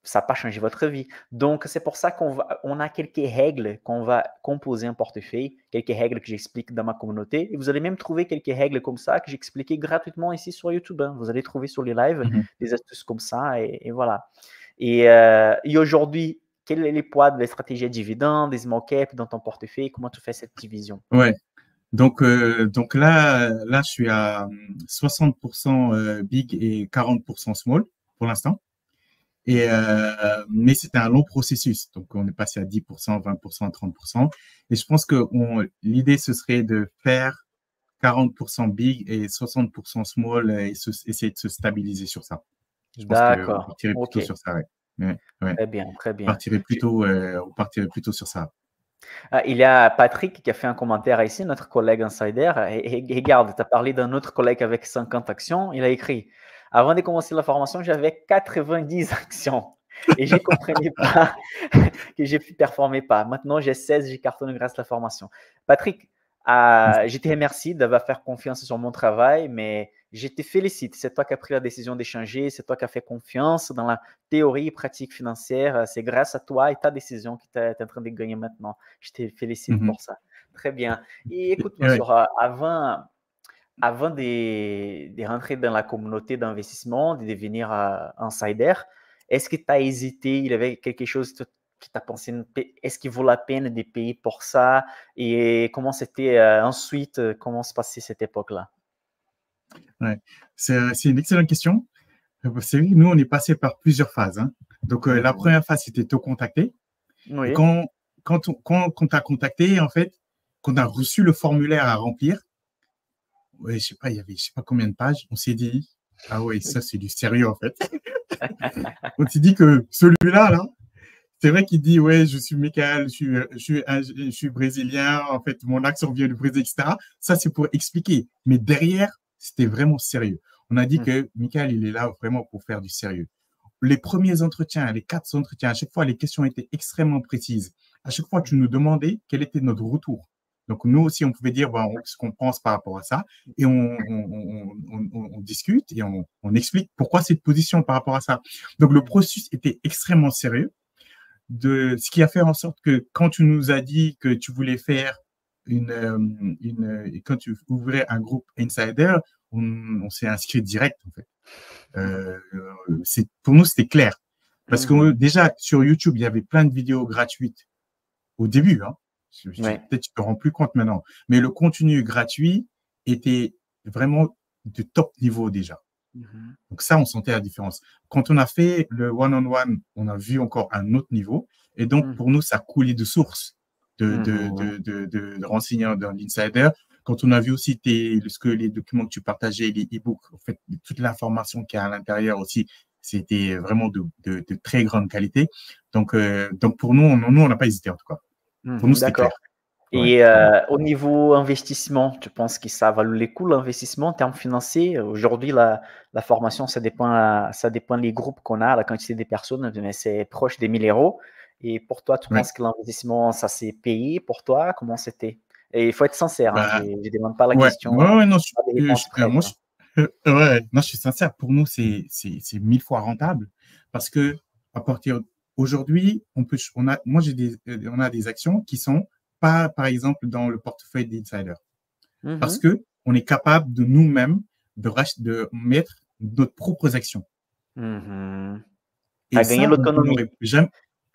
ça n'a pas changé votre vie. Donc, c'est pour ça qu'on on a quelques règles qu'on va composer en portefeuille, quelques règles que j'explique dans ma communauté. Et vous allez même trouver quelques règles comme ça que j'expliquais gratuitement ici sur YouTube. Hein. Vous allez trouver sur les lives mhm. des astuces comme ça. Et, voilà. Euh, et, aujourd'hui, quel est les poids de la stratégie à des small caps dans ton portefeuille Comment tu fais cette division Ouais. Donc, euh, donc là, là, je suis à 60% hum, euh, big et 40% small pour l'instant. Et, euh, mais c'était un long processus. Donc, on est passé à 10%, 20%, 30%. Et je pense que l'idée, ce serait de faire 40% big et 60% small et essayer de se stabiliser sur ça. D'accord. On partirait plutôt sur ça, Très bien, très bien. On partirait plutôt, euh, on plutôt sur ça. Ah, il y a Patrick qui a fait un commentaire ici, notre collègue insider. et regarde, tu as parlé d'un autre collègue avec 50 actions. Il a écrit avant de commencer la formation, j'avais 90 (laughs) actions. Et je ne comprenais pas (laughs) que je ne performais pas. Maintenant, j'ai 16, j'ai cartonné grâce à la formation. Patrick, euh, je te remercie d'avoir fait confiance sur mon travail, mais je te félicite. C'est toi qui as pris la décision d'échanger, c'est toi qui as fait confiance dans la théorie et pratique financière. C'est grâce à toi et ta décision que tu es en train de gagner maintenant. Je te félicite mhm. pour ça. Très bien. Et écoute, moi avant, avant de, rentrer dans la communauté d'investissement, de devenir euh, insider, est-ce que tu as hésité Il y avait quelque chose qui t'a as pensé est-ce qu'il vaut la peine de payer pour ça Et comment c'était euh, ensuite euh, Comment se passait cette époque-là ouais. C'est une excellente question. nous, on est passé par plusieurs phases. Hein. Donc, la première phase, c'était te contacter. Quand, quand quand on t'a contacté, en fait, qu'on a reçu le formulaire à remplir, ouais, je sais pas, il y avait je sais pas combien de pages. On s'est dit, ah oui, ça c'est du sérieux en fait. (laughs) on s'est dit que celui-là, là, c'est vrai qu'il dit, ouais, je suis Michael, je suis, je, brésilien, en fait, mon accent vient du Brésil, etc. Ça, c'est pour expliquer. Mais derrière, c'était vraiment sérieux. On a dit mm. que Michael, il est là vraiment pour faire du sérieux. Les premiers entretiens, les quatre entretiens, à chaque fois, les questions étaient extrêmement précises. À chaque fois, tu nous demandais quel était notre retour. Donc nous aussi, on pouvait dire bah, ce qu'on pense par rapport à ça et on, discute et on, explique pourquoi cette position par rapport à ça. Donc le processus était extrêmement sérieux, de ce qui a fait en sorte que quand tu nous as dit que tu voulais faire une, euh, euh, quand tu ouvrais un groupe insider, on, s'est inscrit direct en fait. Euh, pour nous c'était clair parce que déjà sur YouTube il y avait plein de vidéos gratuites au début. Hein. Peut-être tu te rends plus compte maintenant. Mais le contenu gratuit était vraiment de top niveau déjà. Mmh donc ça, on sentait la différence. Quand on a fait le one-on-one, -on, a vu encore un autre niveau. Et donc, mmh. pour nous, ça coulait de sources mmh, de, de, de, de, dans l'insider. Quand on a vu aussi tes, ce que les documents que tu partageais, les e-books, en fait, toute l'information qu'il y a à l'intérieur aussi, c'était vraiment de, de, très grande qualité. Donc, euh, donc pour nous, on, nous, on n'a pas hésité en tout cas. Mhm. D'accord. Et euh, au niveau investissement, tu penses que ça vaut les coûts, l'investissement en termes financiers Aujourd'hui, la, formation, ça dépend, ça dépend des groupes qu'on a, la quantité des personnes, mais c'est proche des 1000 euros. Et pour toi, tu penses que l'investissement, ça s'est payé pour toi Comment c'était Et il faut être sincère, hein, bah, je ne demande pas la question. Ouais, non, je, suis sincère. Pour nous, c'est mille fois rentable parce que à partir Aujourd'hui, on a, moi, j'ai des, euh, on a des actions qui sont pas, par exemple, dans le portefeuille d'insider. Mm-hmm. Parce que on est capable de nous-mêmes de, mettre notre propres actions. Mm-hmm. Et à gagner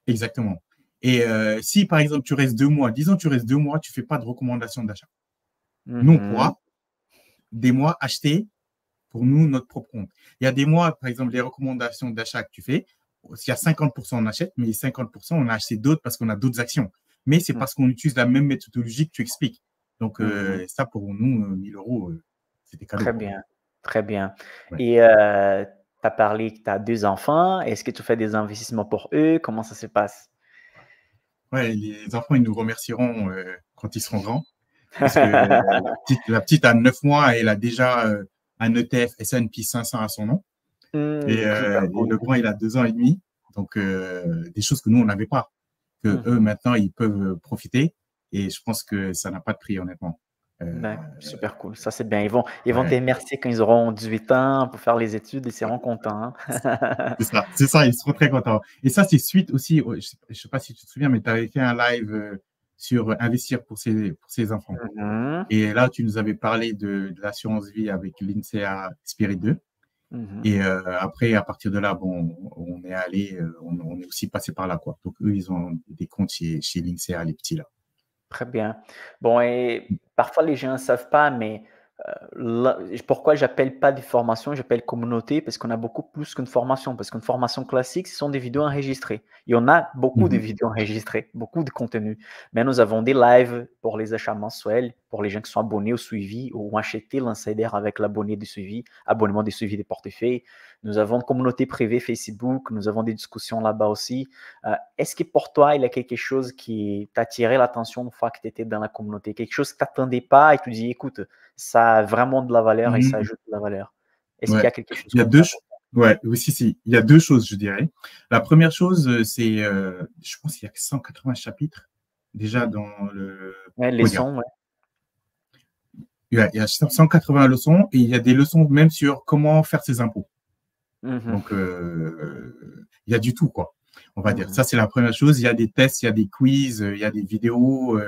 Exactement. Et euh, si, par exemple, tu restes deux mois, disons, tu restes deux mois, tu fais pas de recommandation d'achat. non Nous, on mm-hmm. pourra, des mois, acheter pour nous notre propre compte. Il y a des mois, par exemple, les recommandations d'achat que tu fais, s'il y a 50%, on achète, mais 50%, on a acheté d'autres parce qu'on a d'autres actions. Mais c'est mm. parce qu'on utilise la même méthodologie que tu expliques. Donc, mm, euh, mm. ça, pour nous, 1000 euh, euros, c'était quand même. Très bien, très bien. Et euh, tu as parlé que tu as deux enfants. Est-ce que tu fais des investissements pour eux Comment ça se passe Ouais, les enfants, ils nous remercieront quand ils seront grands. Parce que la, petite, la, petite, a 9 mois et elle a déjà un ETF S&P 500 à son nom. Mmh. et, euh, le grand, il a deux ans et demi. Donc, euh, des choses que nous, on n'avait pas, que mmh. eux, maintenant, ils peuvent euh, profiter. Et je pense que ça n'a pas de prix, honnêtement. Ben, super cool, ça c'est bien. Ils vont, ils vont quand ils auront 18 ans pour faire les études, ils seront contents. Hein. c'est ça, c'est ça, ils seront très contents. Et ça, c'est suite aussi, je ne sais, pas si tu te souviens, mais tu avais fait un live sur investir pour ses, pour ses enfants. Mmh et là, tu nous avais parlé de, de l'assurance vie avec l'INSEA Spirit 2. Mhm. Et euh, après, à partir de là, bon, on est allé, euh, on, est aussi passé par là, quoi. Donc eux, ils ont des comptes chez, chez l'INSEA, les petits là. Très bien. Bon, et parfois les gens ne savent pas, mais pourquoi euh, pourquoi j'appelle pas des formations, j'appelle communauté, parce qu'on a beaucoup plus qu'une formation, parce qu'une formation classique, ce sont des vidéos enregistrées. Il y en a beaucoup mhm. de vidéos enregistrées, beaucoup de contenu. Mais nous avons des lives pour les achats mensuels, pour les gens qui sont abonnés au suivi ou ont acheté l'insider avec l'abonné du suivi, abonnement du suivi des portefeuilles. Nous avons une communauté privée Facebook, nous avons des discussions là-bas aussi. Euh, est-ce que pour toi, il y a quelque chose qui t'a attiré l'attention une fois que tu étais dans la communauté, quelque chose que tu n'attendais pas et tu dis, écoute, ça a vraiment de la valeur et ça mmh. ajoute de la valeur. Est-ce qu'il y a quelque chose Il y a deux choses. aussi, si. Il y a deux choses, je dirais. La première chose, euh, c'est, euh, je pense qu'il y a 180 chapitres déjà mmh. dans le. Ouais, les sons, ouais. Il y, a, 180 leçons et il y a des leçons même sur comment faire ses impôts. Mhm. Donc, euh, il y a du tout, quoi. On va dire. Mhm. Ça, c'est la première chose. Il y a des tests, il y a des quiz, euh, il y a des vidéos.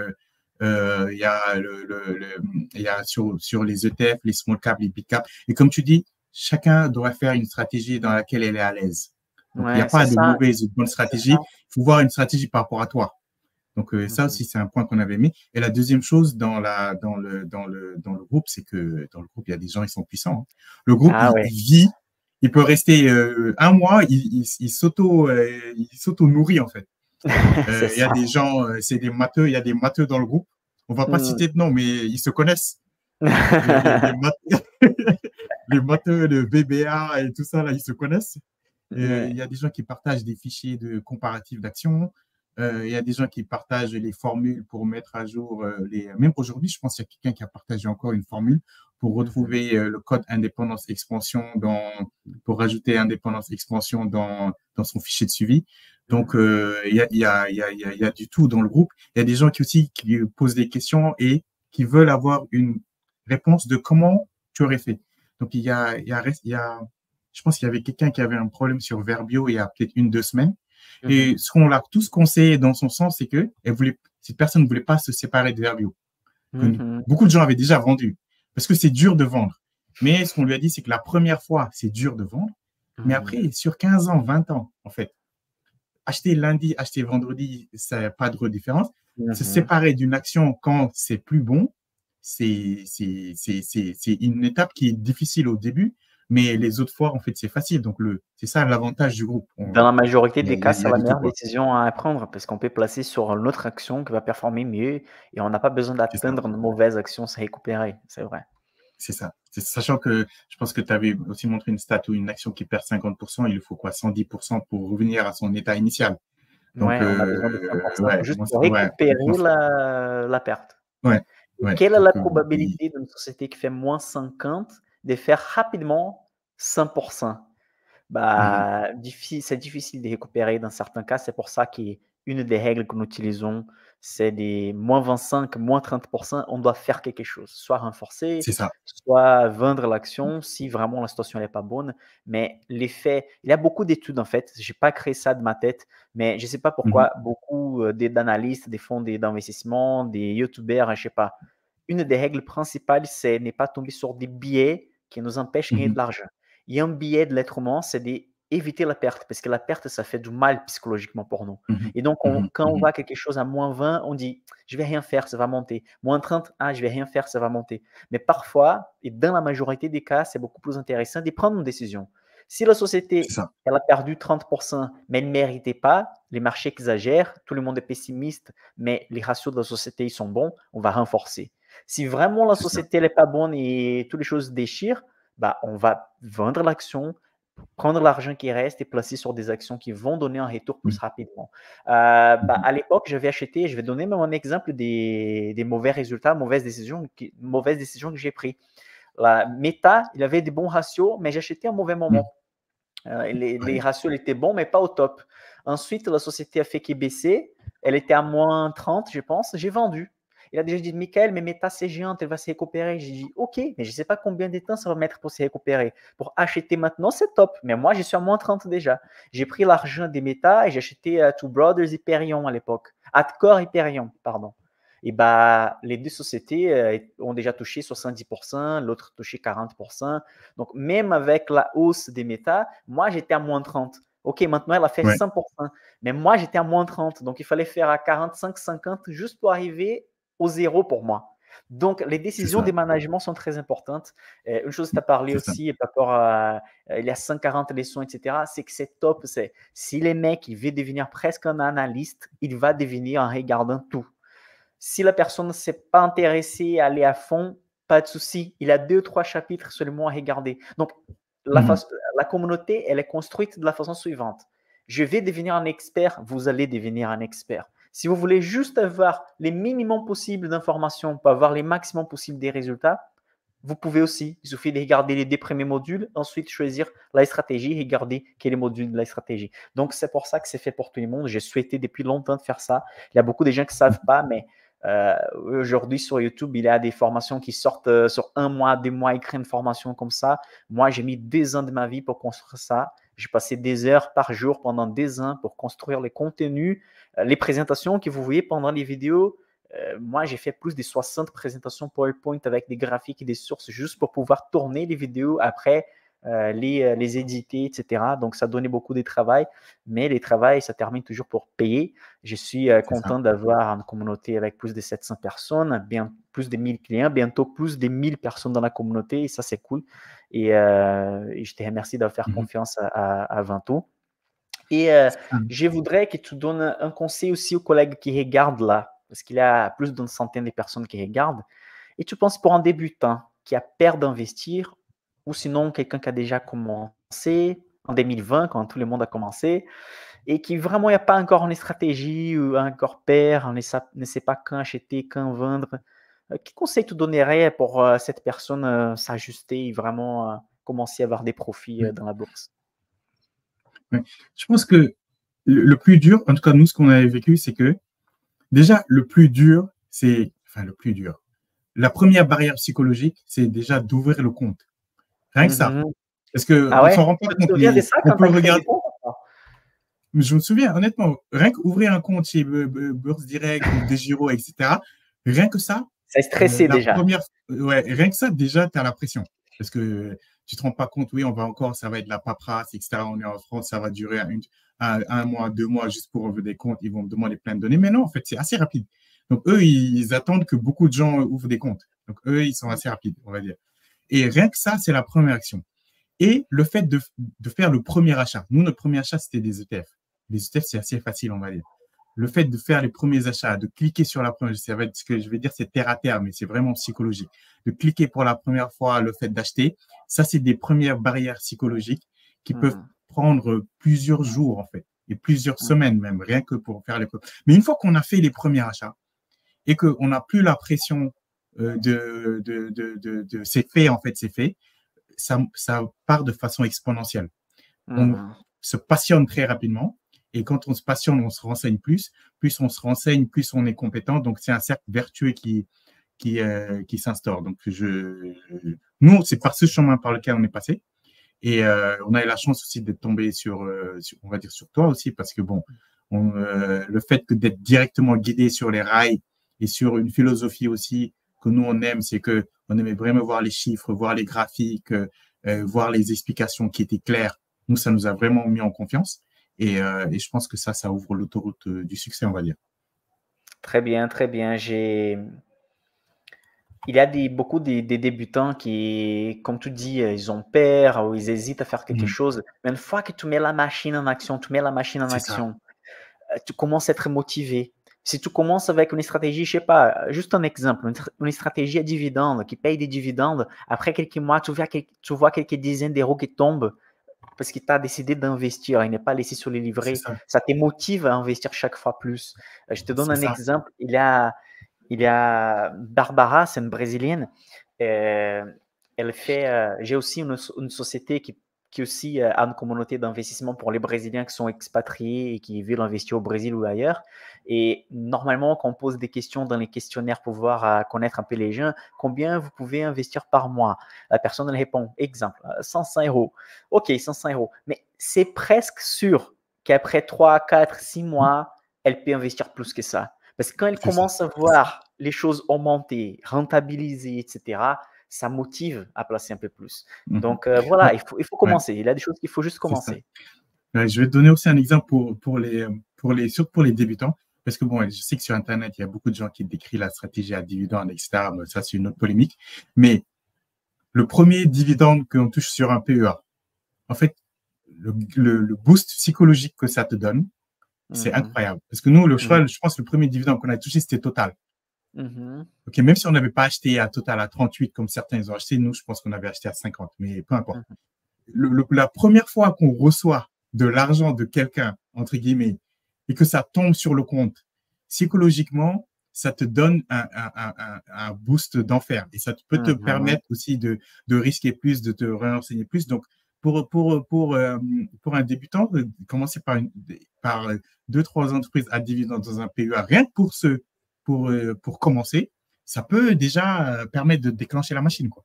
Euh, il y a, sur, les ETF, les small cap, les big cap. Et comme tu dis, chacun doit faire une stratégie dans laquelle elle est à l'aise. il n'y a pas de mauvaise ou de bonne stratégie. Il faut voir une stratégie par rapport à toi. Donc euh, ça mmh aussi c'est un point qu'on avait mis. Et la deuxième chose dans le groupe, c'est que dans le groupe il y a des gens ils sont puissants. Hein. Le groupe ah vit, il peut rester euh, un mois, il, s'auto euh, nourrit en fait. (laughs) il y a des gens, c'est des matheux, il y a des matheux dans le groupe. On va pas mmh. citer de nom, mais ils se connaissent. (laughs) (laughs) les, matheux, le BBA et tout ça là, ils se connaissent. Il y a des gens qui partagent des fichiers de comparatifs d'action il y a des gens qui partagent les formules pour mettre à jour les. Même aujourd'hui, je pense qu'il y a quelqu'un qui a partagé encore une formule pour retrouver le code indépendance expansion dans, pour rajouter indépendance expansion dans, dans son fichier de suivi. Donc, il y, a, y, a, y, a, y, a, du tout dans le groupe. Il y a des gens qui aussi qui posent des questions et qui veulent avoir une réponse de comment tu aurais fait. Donc, il y a, il y a, il y a je pense qu'il y avait quelqu'un qui avait un problème sur Verbio il y a peut-être une, deux semaines. Et mhm. ce qu'on l'a tous conseillé dans son sens, c'est que cette personne ne voulait pas se séparer de Verbio. Mhm. Beaucoup de gens avaient déjà vendu parce que c'est dur de vendre. Mais ce qu'on lui a dit, c'est que la première fois, c'est dur de vendre. Mais mhm. après, sur 15 ans, 20 ans, en fait, acheter lundi, acheter vendredi, ça n'a pas de différence. Se séparer d'une action quand c'est plus bon, c'est une étape qui est difficile au début, mais les autres fois, en fait, c'est facile. Donc, le, c'est ça l'avantage du groupe. Dans la majorité des cas, c'est la meilleure décision à prendre parce qu'on peut placer sur une autre action qui va performer mieux et on n'a pas besoin d'atteindre une mauvaise action, se récupérer. C'est vrai. C'est ça. Sachant que je pense que tu avais aussi montré une stat où une action qui perd 50%, il faut quoi 110% pour revenir à son état initial. Donc, on a euh, besoin de 50%, juste pour récupérer la, la, perte. Quelle est la euh, probabilité d'une société qui fait moins 50 de faire rapidement 100%. Bah, mmh C'est difficile de récupérer dans certains cas. C'est pour ça qu'une des règles que nous utilisons, c'est des moins 25, moins 30%. On doit faire quelque chose, soit renforcer, soit vendre l'action si vraiment la situation n'est pas bonne. Mais l'effet, il y a beaucoup d'études en fait. Je n'ai pas créé ça de ma tête, mais je ne sais pas mmh pourquoi beaucoup euh, d'analystes, des fonds d'investissement, des youtubeurs, je ne sais pas. Une des règles principales, c'est ne pas tomber sur des billets qui nous empêche de gagner mmh de l'argent. Et un biais de l'être humain, c'est d'éviter la perte, parce que la perte, ça fait du mal psychologiquement pour nous. Mmh et donc, mmh quand on voit quelque chose à moins 20, on dit, je vais rien faire, ça va monter. Moins 30, ah, je vais rien faire, ça va monter. Mais parfois, et dans la majorité des cas, c'est beaucoup plus intéressant de prendre une décision. Si la société elle a perdu 30%, mais elle ne méritait pas, les marchés exagèrent, tout le monde est pessimiste, mais les ratios de la société ils sont bons, on va renforcer. Si vraiment la société n'est pas bonne et toutes les choses déchirent, bah, on va vendre l'action, prendre l'argent qui reste et placer sur des actions qui vont donner un retour plus mmh. rapidement. Euh, bah, mmh. à l'époque, j'avais acheté, je vais donner même un exemple des, mauvais résultats, mauvaises décisions, mauvaises décisions que j'ai prises. La méta, il avait des bons ratios, mais j'ai acheté à un mauvais mmh. moment. Euh, les, ah les, ratios étaient bons, mais pas au top. Ensuite, la société a fait qu'elle baissait. Elle était à moins 30, je pense. J'ai vendu. Il a déjà dit, Michael, mais Meta, c'est géante, elle va se récupérer. J'ai dit, OK, mais je ne sais pas combien de temps ça va mettre pour se récupérer. Pour acheter maintenant, c'est top. Mais moi, je suis à moins 30 déjà. J'ai pris l'argent des Meta et j'ai acheté à euh, Two Brothers Hyperion à l'époque. et Hyperion, pardon. Et bah, les deux sociétés euh, ont déjà touché 70%, l'autre touché 40%. Donc, même avec la hausse des Meta, moi, j'étais à moins 30. OK, maintenant, elle a fait 100%. Mais moi, j'étais à moins 30. Donc, il fallait faire à 45, 50 juste pour arriver au zéro pour moi. Donc, les décisions des managements sont très importantes. Euh, une chose que tu as parlé aussi, par rapport à euh, il y a 140 leçons, etc., c'est que c'est top. C'est si les mecs, il veut devenir presque un analyste, il va devenir en regardant tout. Si la personne ne s'est pas intéressée à aller à fond, pas de souci. Il a deux ou trois chapitres seulement à regarder. Donc, la, mmh la communauté, elle est construite de la façon suivante. Je vais devenir un expert, vous allez devenir un expert. Si vous voulez juste avoir les minimums possibles d'informations pour avoir les maximums possibles des résultats, vous pouvez aussi, il suffit de regarder les deux premiers modules, ensuite choisir la stratégie, et regarder quel est le module de la stratégie. Donc, c'est pour ça que c'est fait pour tout le monde. J'ai souhaité depuis longtemps de faire ça. Il y a beaucoup de gens qui ne savent pas, mais euh, aujourd'hui sur YouTube, il y a des formations qui sortent euh, sur un mois, deux mois, ils créent une formation comme ça. Moi, j'ai mis des ans de ma vie pour construire ça. J'ai passé des heures par jour pendant des ans pour construire les contenus, euh, les présentations que vous voyez pendant les vidéos. Euh, moi, j'ai fait plus de 60 présentations PowerPoint avec des graphiques et des sources juste pour pouvoir tourner les vidéos après euh, euh, les, éditer, etc. Donc, ça donnait beaucoup de travail, mais les travail, ça termine toujours pour payer. Je suis euh, content d'avoir une communauté avec plus de 700 personnes, bien, plus de 1000 clients, bientôt plus de 1000 personnes dans la communauté, et ça, c'est cool. Et, je te remercie d'avoir faire mmh confiance à, à, Et je voudrais que tu donnes un conseil aussi aux collègues qui regardent là, parce qu'il y a plus d'une centaine de personnes qui regardent. Et tu penses pour un débutant qui a peur d'investir ou sinon quelqu'un qui a déjà commencé en 2020, quand tout le monde a commencé, et qui vraiment, n'a a pas encore une stratégie, ou encore père, ne sait pas quand acheter, quand vendre. Euh, Quel conseil tu donnerais pour euh, cette personne euh, s'ajuster et vraiment commencer à avoir des profits dans la bourse Je pense que le plus dur, en tout cas nous, ce qu'on a vécu, c'est que déjà, le plus dur, c'est, enfin le plus dur, la première barrière psychologique, c'est déjà d'ouvrir le compte. Rien que ça. Mmh parce que ah on s'en hein, rend pas compte. on peut regarder. je me souviens, honnêtement, rien qu'ouvrir un compte chez Bourse Direct ou etc., rien que ça. Ça stressé euh, déjà. rien que ça, déjà, tu as la pression. Parce que tu ne te rends pas compte, oui, on va encore, ça va être la paperasse, etc. On est en France, ça va durer un, mois, deux mois juste pour ouvrir des comptes. Ils vont me demander plein de données. Mais non, en fait, c'est assez rapide. Donc, eux, ils attendent que beaucoup de gens ouvrent des comptes. Donc, eux, ils sont assez rapides, on va dire. Et rien que ça, c'est la première action. Et le fait de, faire le premier achat. Nous, notre premier achat, c'était des ETF. Les ETF, c'est assez facile, on va dire. Le fait de faire les premiers achats, de cliquer sur la première, ce que je vais dire, c'est terre à terre, mais c'est vraiment psychologique. De cliquer pour la première fois, le fait d'acheter, ça, c'est des premières barrières psychologiques qui hmm. peuvent prendre plusieurs jours, en fait, et plusieurs hmm. semaines même, rien que pour faire les. Mais une fois qu'on a fait les premiers achats et qu'on n'a plus la pression euh, de, de, de, de ces faits, en fait, c'est fait ça, ça part de façon exponentielle. On ah. se passionne très rapidement. Et quand on se passionne, on se renseigne plus. Plus on se renseigne, plus on est compétent. Donc, c'est un cercle vertueux qui, qui, euh, qui s'instaure. Donc, je, nous, c'est par ce chemin par lequel on est passé. Et euh, on a eu la chance aussi d'être tombé sur, on va dire, sur toi aussi, parce que bon, le fait que d'être directement guidé sur les rails et sur une philosophie aussi que nous on aime, c'est que on aimait vraiment voir les chiffres, voir les graphiques, euh, euh, voir les explications qui étaient claires. Nous, ça nous a vraiment mis en confiance. Et, euh, je pense que ça, ça ouvre l'autoroute du succès, on va dire. Très bien, très bien. J'ai il y a des, beaucoup des, débutants qui, comme tu dis, ils ont peur ou ils hésitent à faire quelque mmh. chose. Mais une fois que tu mets la machine en action, tu mets la machine en action, tu commences à être motivé. Si tu commences avec une stratégie, je sais pas, juste un exemple, une, stratégie à dividendes, qui paye des dividendes, après quelques mois, tu vois, quelques, tu vois quelques dizaines d'euros qui tombent parce que tu as décidé d'investir il n'est pas laissé sur les livrets. Ça. te motive à investir chaque fois plus. Euh, je te donne un exemple. Il y, a, il y a Barbara, c'est une Brésilienne. Euh, elle fait, euh, j'ai aussi une, société qui qui aussi à euh, une communauté d'investissement pour les Brésiliens qui sont expatriés et qui veulent investir au Brésil ou ailleurs. Et normalement, quand on pose des questions dans les questionnaires pour voir euh, connaître un peu les gens, combien vous pouvez investir par mois La personne elle répond, exemple, 105 euh, euros. Ok, 105 euros. Mais c'est presque sûr qu'après 3, 4, 6 mois, elle peut investir plus que ça. Parce que quand elle commence à voir les choses augmenter, rentabiliser, etc., ça motive à placer un peu plus. Mhm. Donc euh, voilà, il faut, commencer. Il y a des choses qu'il faut juste commencer. je vais te donner aussi un exemple pour, les, surtout pour les débutants. Parce que bon, je sais que sur Internet, il y a beaucoup de gens qui décrivent la stratégie à dividende, etc. ça, c'est une autre polémique. Mais le premier dividende que l'on touche sur un PEA, en fait, le, boost psychologique que ça te donne, c'est mhm. incroyable. Parce que nous, le mhm. cheval, je pense, que le premier dividende qu'on a touché, c'était total. Mm-hmm. même si on n'avait pas acheté à total à 38 comme certains ont acheté, nous, je pense qu'on avait acheté à 50, mais peu importe. Mm-hmm. la première fois qu'on reçoit de l'argent de quelqu'un, entre guillemets, et que ça tombe sur le compte, psychologiquement, ça te donne un, boost d'enfer et ça peut te mm-hmm, permettre aussi de, risquer plus, de te renseigner plus. Donc, pour, euh, un débutant, euh, commencer par, une, par deux, trois entreprises à dividendes dans un PEA, rien que pour ce pour, euh, pour commencer, ça peut déjà euh, permettre de déclencher la machine. Quoi.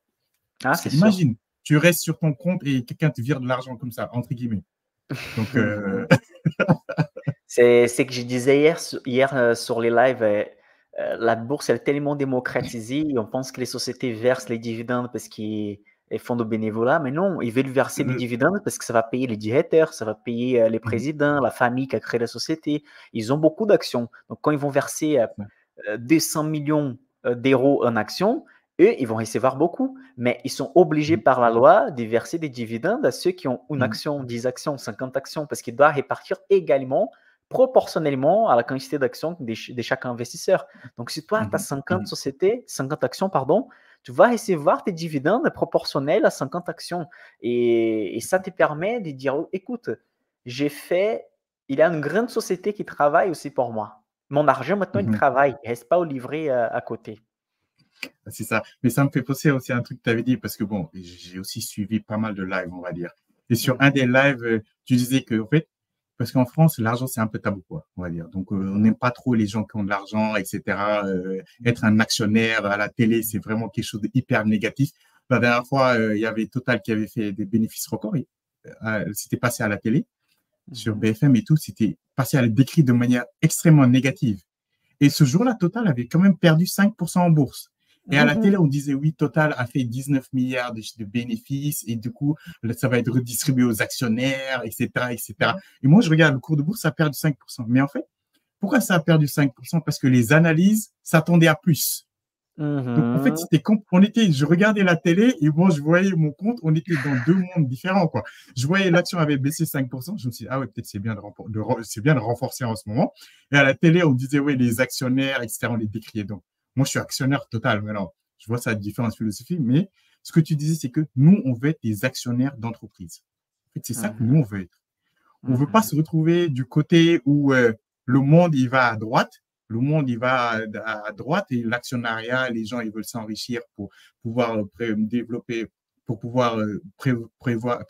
Ah, c'est Imagine, tu restes sur ton compte et quelqu'un te vire de l'argent comme ça, entre guillemets. Donc, euh, (laughs) ce c'est que je disais hier, hier sur les lives, la bourse elle est tellement démocratisée on pense que les sociétés versent les dividendes parce qu'ils font de bénévolat, mais non, ils veulent verser les dividendes parce que ça va payer les directeurs, ça va payer les mmh. présidents, la famille qui a créé la société. Ils ont beaucoup d'actions. Donc, quand ils vont verser 200 euh, millions euh, d'euros en actions, eux, ils vont recevoir beaucoup, mais ils sont obligés mmh. par la loi de verser des dividendes à ceux qui ont une mmh. action, 10 actions, 50 actions, parce qu'ils doivent répartir également proportionnellement à la quantité d'actions de, chaque investisseur. Donc, si toi, tu as 50 sociétés, 50 actions, pardon, tu vas recevoir tes dividendes proportionnels à 50 actions. et ça te permet de dire, écoute, j'ai fait, il y a une grande société qui travaille aussi pour moi. Mon argent, maintenant, il mmh travaille, il reste pas au livret euh, à, côté. Ah, c'est ça. Mais ça me fait penser aussi à un truc que tu avais dit, parce que bon, j'ai aussi suivi pas mal de lives, on va dire. Et sur un des lives, euh, tu disais que, en fait, parce qu'en France, l'argent, c'est un peu tabou, quoi, on va dire. Donc, euh, on n'aime pas trop les gens qui ont de l'argent, etc. être un actionnaire à la télé, c'est vraiment quelque chose d'hyper négatif. La dernière fois, il y avait Total qui avait fait des bénéfices records. C'était passé à la télé. Mhm. sur BFM et tout, c'était passé à le décrit de manière extrêmement négative. Et ce jour-là, Total avait quand même perdu 5% en bourse. Et à la mhm. télé, on disait oui, Total a fait 19 milliards de, bénéfices et du coup, ça va être redistribué aux actionnaires, etc., etc. Et moi, je regarde le cours de bourse, ça a perdu 5%. Mais en fait, pourquoi ça a perdu 5% Parce que les analyses s'attendaient à plus en fait, mmh c'était on était, je regardais la télé et moi, je voyais mon compte, on était dans deux mondes différents, quoi. Je voyais l'action avait baissé 5%, je me suis dit, ah ouais, peut-être c'est bien de, c'est bien de renforcer en ce moment. Et à la télé, on disait, oui, les actionnaires, etc., on les décriait. Donc, moi, je suis actionnaire total non, Je vois ça différence philosophie, mais ce que tu disais, c'est que nous, on veut être des actionnaires d'entreprise. En fait, c'est ça que mmh nous, on veut être. On ne veut mmh pas se retrouver du côté où euh, le monde, il va à droite le monde, il va à, droite et l'actionnariat, les gens, ils veulent s'enrichir pour pouvoir euh, développer, pour pouvoir euh, prévoir,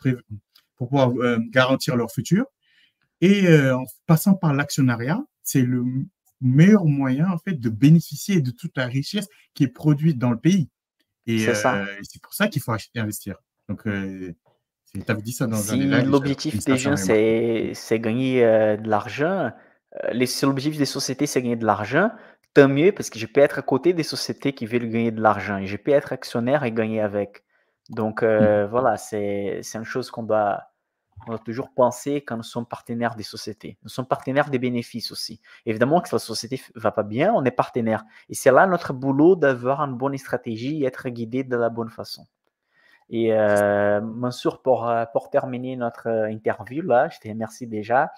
pour pouvoir euh, garantir leur futur. Et en passant par l'actionnariat, c'est le meilleur moyen en fait de bénéficier de toute la richesse qui est produite dans le pays. Et c'est pour ça qu'il faut investir. Donc, tu dit ça dans L'objectif des gens, c'est gagner de l'argent. Euh, les, l'objectif des sociétés c'est gagner de l'argent, tant mieux parce que je peux être à côté des sociétés qui veulent gagner de l'argent et je peux être actionnaire et gagner avec. Donc euh, mm. voilà, c'est une chose qu'on doit, on doit toujours penser quand nous sommes partenaires des sociétés. Nous sommes partenaires des bénéfices aussi. Évidemment que si la société va pas bien, on est partenaire. Et c'est là notre boulot d'avoir une bonne stratégie et être guidé de la bonne façon. Et euh, Mansour, pour, euh, pour terminer notre interview, là, je te remercie déjà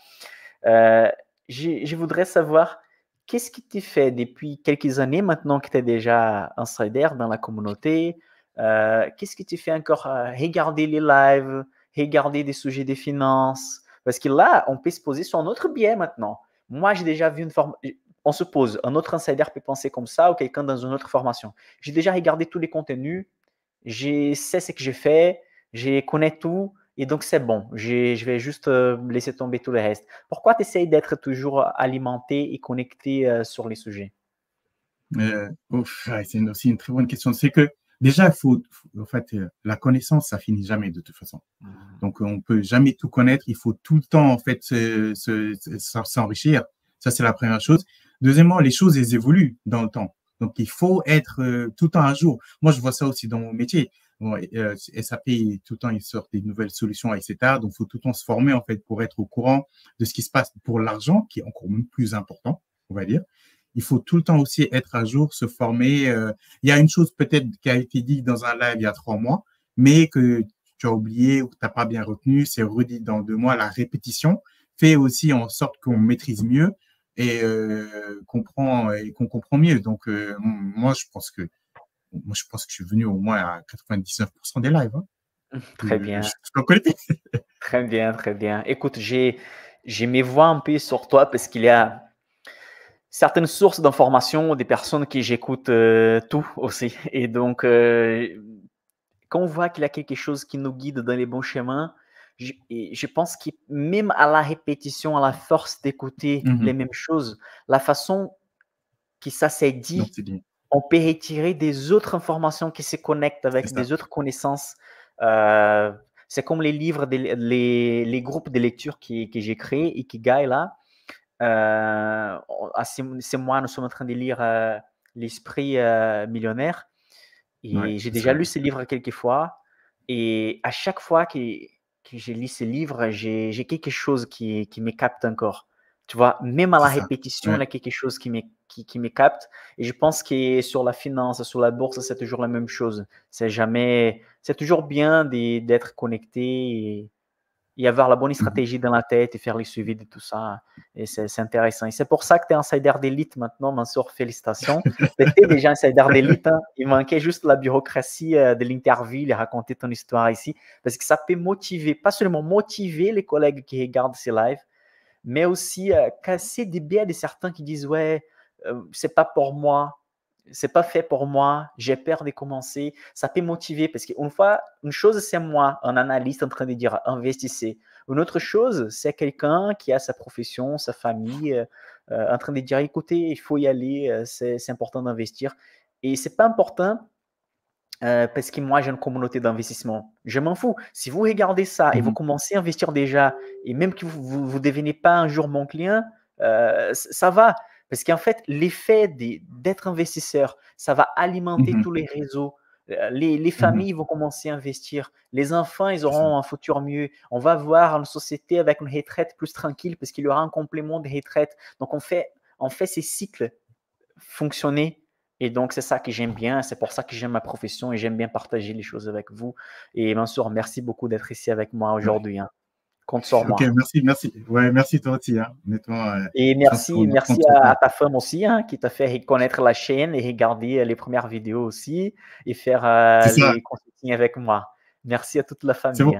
je, voudrais savoir qu'est-ce qui tu fait depuis quelques années maintenant que tu es déjà insider dans la communauté euh, Qu'est-ce qui tu fait encore euh, regarder les lives, regarder des sujets des finances Parce que là, on peut se poser sur un autre biais maintenant. Moi, j'ai déjà vu une forme. On se pose, un autre insider peut penser comme ça ou quelqu'un dans une autre formation. J'ai déjà regardé tous les contenus, je sais ce que j'ai fait, je connais tout. Et donc, c'est bon. Je, vais juste euh, laisser tomber tout le reste. Pourquoi tu essayes d'être toujours euh, alimenté et connecté euh, sur les sujets C'est aussi une très bonne question. C'est que déjà, en fait, la connaissance, ça finit jamais de toute façon. Mmh. Donc, on peut jamais tout connaître. Il faut tout le temps, en fait, s'enrichir. Ça, c'est la première chose. Deuxièmement, les choses, évoluent dans le temps. Donc, il faut être tout le temps à jour. Moi, je vois ça aussi dans mon métier et, ça euh, SAP, tout le temps, ils sortent des nouvelles solutions, etc. Donc, il faut tout le temps se former, en fait, pour être au courant de ce qui se passe pour l'argent, qui est encore plus important, on va dire. Il faut tout le temps aussi être à jour, se former. Euh. il y a une chose peut-être qui a été dite dans un live il y a trois mois, mais que tu as oublié ou que tu n'as pas bien retenu, c'est redit dans deux mois, la répétition fait aussi en sorte qu'on maîtrise mieux et comprend euh, et qu'on comprend mieux. Donc, moi, je pense que moi, je pense que je suis venu au moins à 99% des lives. Hein. Hum, très bien. Je, (laughs) très bien, très bien. Écoute, j'ai, j'ai mes voix un peu sur toi parce qu'il y a certaines sources d'informations des personnes qui j'écoute euh, tout aussi. Et donc, euh, quand on voit qu'il y a quelque chose qui nous guide dans les bons chemins, je, je, pense que même à la répétition, à la force d'écouter mm-hmm. les mêmes choses, la façon que ça s'est dit, on peut retirer des autres informations qui se connectent avec des autres connaissances. Euh, c'est comme les livres, les, groupes de lecture que j'ai créés et qui gagnent là. Euh, c'est moi, nous sommes en train de lire euh, L'Esprit millionnaire. Et j'ai déjà lu ces livres quelques fois. Et à chaque fois que, j'ai lu ces livres, j'ai quelque chose qui, me capte encore. Tu vois, même à la répétition, il y a quelque chose qui me qui, me capte Et je pense que sur la finance, sur la bourse, c'est toujours la même chose. C'est jamais, c'est toujours bien d'être connecté et, avoir la bonne mhm. stratégie dans la tête et faire les suivis de tout ça. Et c'est intéressant. Et c'est pour ça que tu es insider d'élite maintenant, Mansour. Félicitations. (laughs) tu étais déjà insider d'élite. Hein. Il manquait juste la bureaucratie euh, de l'interview, les raconter ton histoire ici. Parce que ça peut motiver, pas seulement motiver les collègues qui regardent ces lives, mais aussi euh, casser des biais de certains qui disent Ouais, ce euh, c'est pas pour moi, c'est pas fait pour moi, j'ai peur de commencer. Ça peut motiver parce qu'une fois, une chose, c'est moi, un analyste en train de dire investissez. Une autre chose, c'est quelqu'un qui a sa profession, sa famille, euh, euh, en train de dire écoutez, il faut y aller, c'est, important d'investir. Et c'est pas important parce que moi, j'ai une communauté d'investissement. Je m'en fous. Si vous regardez ça et vous mmh commencez à investir déjà, et même que vous ne devenez pas un jour mon client, ça va. Parce qu'en fait, l'effet d'être investisseur, ça va alimenter mmh tous les réseaux. Euh, les, mmh familles vont commencer à investir. Les enfants, ils auront un futur mieux. On va voir une société avec une retraite plus tranquille parce qu'il y aura un complément de retraite. Donc, on fait, on fait ces cycles fonctionner et donc, c'est ça que j'aime bien. C'est pour ça que j'aime ma profession et j'aime bien partager les choses avec vous. Et sûr merci beaucoup d'être ici avec moi aujourd'hui. Hein. Compte moi. Ok, merci, merci. Ouais, merci toi aussi. Hein. Euh, et merci, merci à, ta femme aussi, hein, qui t'a fait reconnaître la chaîne et regarder euh, les premières vidéos aussi et faire euh, les consultings avec moi. Merci à toute la famille. Bon.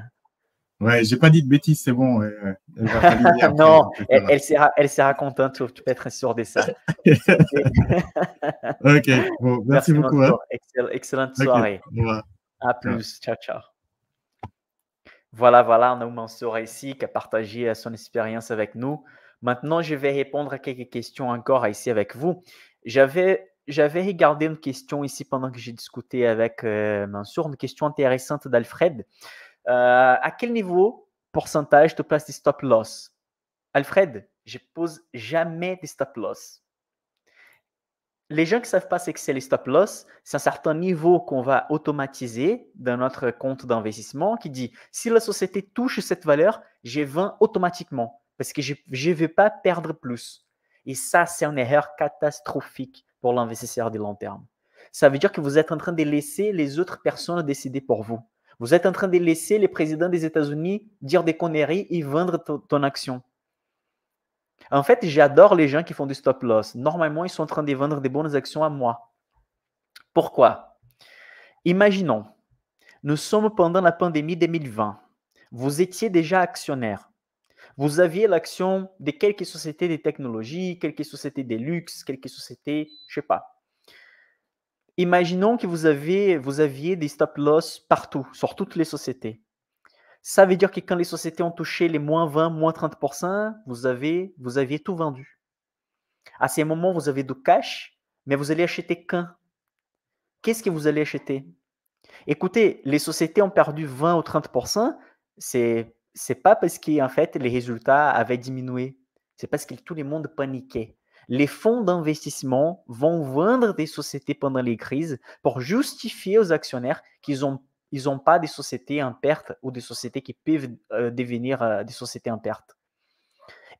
Ouais, j'ai pas dit de bêtises, c'est bon. elle (laughs) non, elle, sera, elle sera contente, tu peux être sûr de ça. (laughs) (laughs) ok, bon, merci, beaucoup. Hein. Excellente, soirée. À plus, ciao, ciao. Voilà, voilà, a Mansour ici qui a partagé euh, son expérience avec nous. Maintenant, je vais répondre à quelques questions encore ici avec vous. J'avais, j'avais regardé une question ici pendant que j'ai discuté avec euh, Mansour, une question intéressante d'Alfred. Euh, à quel niveau pourcentage tu places des stop loss Alfred, je pose jamais des stop loss les gens qui ne savent pas ce que c'est les stop loss, c'est un certain niveau qu'on va automatiser dans notre compte d'investissement qui dit si la société touche cette valeur, j'ai vends automatiquement parce que je ne veux pas perdre plus. Et ça, c'est une erreur catastrophique pour l'investisseur de long terme. Ça veut dire que vous êtes en train de laisser les autres personnes décider pour vous. Vous êtes en train de laisser les présidents des États-Unis dire des conneries et vendre ton action. En fait, j'adore les gens qui font du stop loss. Normalement, ils sont en train de vendre des bonnes actions à moi. Pourquoi Imaginons, nous sommes pendant la pandémie 2020. Vous étiez déjà actionnaire. Vous aviez l'action de quelques sociétés de technologie, quelques sociétés de luxe, quelques sociétés, je sais pas. Imaginons que vous, vous aviez des stop loss partout, sur toutes les sociétés. Ça veut dire que quand les sociétés ont touché les moins 20, moins 30%, vous, avez, vous aviez tout vendu. À ces moments, vous avez du cash, mais vous allez acheter qu'un. Qu'est-ce que vous allez acheter Écoutez, les sociétés ont perdu 20 ou 30%, c'est c'est pas parce que fait les résultats avaient diminué, c'est parce que tout le monde paniquait. Les fonds d'investissement vont vendre des sociétés pendant les crises pour justifier aux actionnaires qu'ils ont ils n'ont pas des sociétés en perte ou des sociétés qui peuvent euh, devenir euh, des sociétés en perte.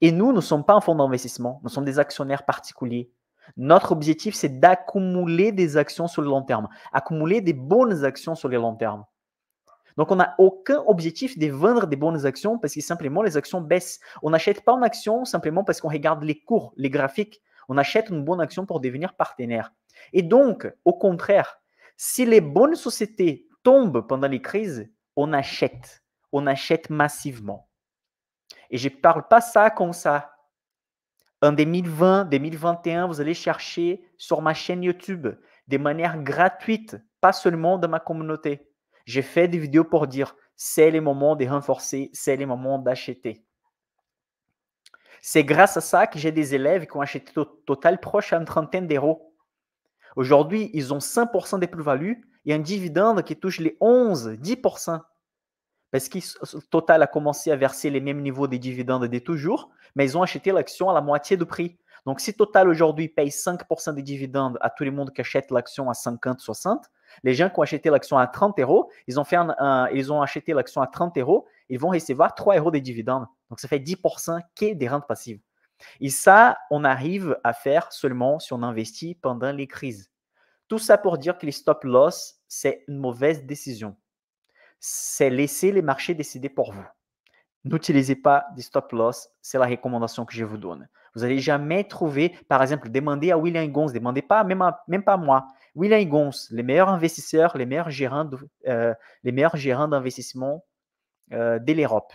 Et nous, nous ne sommes pas un fonds d'investissement, nous sommes des actionnaires particuliers. Notre objectif, c'est d'accumuler des actions sur le long terme, accumuler des bonnes actions sur le long terme. Donc, on n'a aucun objectif de vendre des bonnes actions parce que simplement les actions baissent. On n'achète pas une action simplement parce qu'on regarde les cours, les graphiques. On achète une bonne action pour devenir partenaire. Et donc, au contraire, si les bonnes sociétés pendant les crises, on achète. On achète massivement. Et je parle pas ça comme ça. En 2020, 2021, vous allez chercher sur ma chaîne YouTube de manière gratuite, pas seulement dans ma communauté. J'ai fait des vidéos pour dire c'est le moment de renforcer, c'est le moment d'acheter. C'est grâce à ça que j'ai des élèves qui ont acheté au total proche à une trentaine d'euros. Aujourd'hui, ils ont 5% des plus-values et un dividende qui touche les 11, 10%. Parce que Total a commencé à verser les mêmes niveaux de dividendes de toujours, mais ils ont acheté l'action à la moitié du prix. Donc, si Total aujourd'hui paye 5% des dividendes à tout le monde qui achète l'action à 50, 60, les gens qui ont acheté l'action à 30 euros, ils ont, fait ils ont acheté l'action à 30 euros, ils vont recevoir 3 euros de dividendes. Donc, ça fait 10% qui des rentes passives. Et ça, on arrive à faire seulement si on investit pendant les crises. Tout ça pour dire que les stop-loss, c'est une mauvaise décision. C'est laisser les marchés décider pour vous. N'utilisez pas des stop-loss, c'est la recommandation que je vous donne. Vous n'allez jamais trouver, par exemple, demandez à William Gons, demandez pas, même, pas moi. William Gons, les meilleurs investisseurs, les meilleurs gérants, euh, les meilleurs gérants d'investissement euh, de l'Europe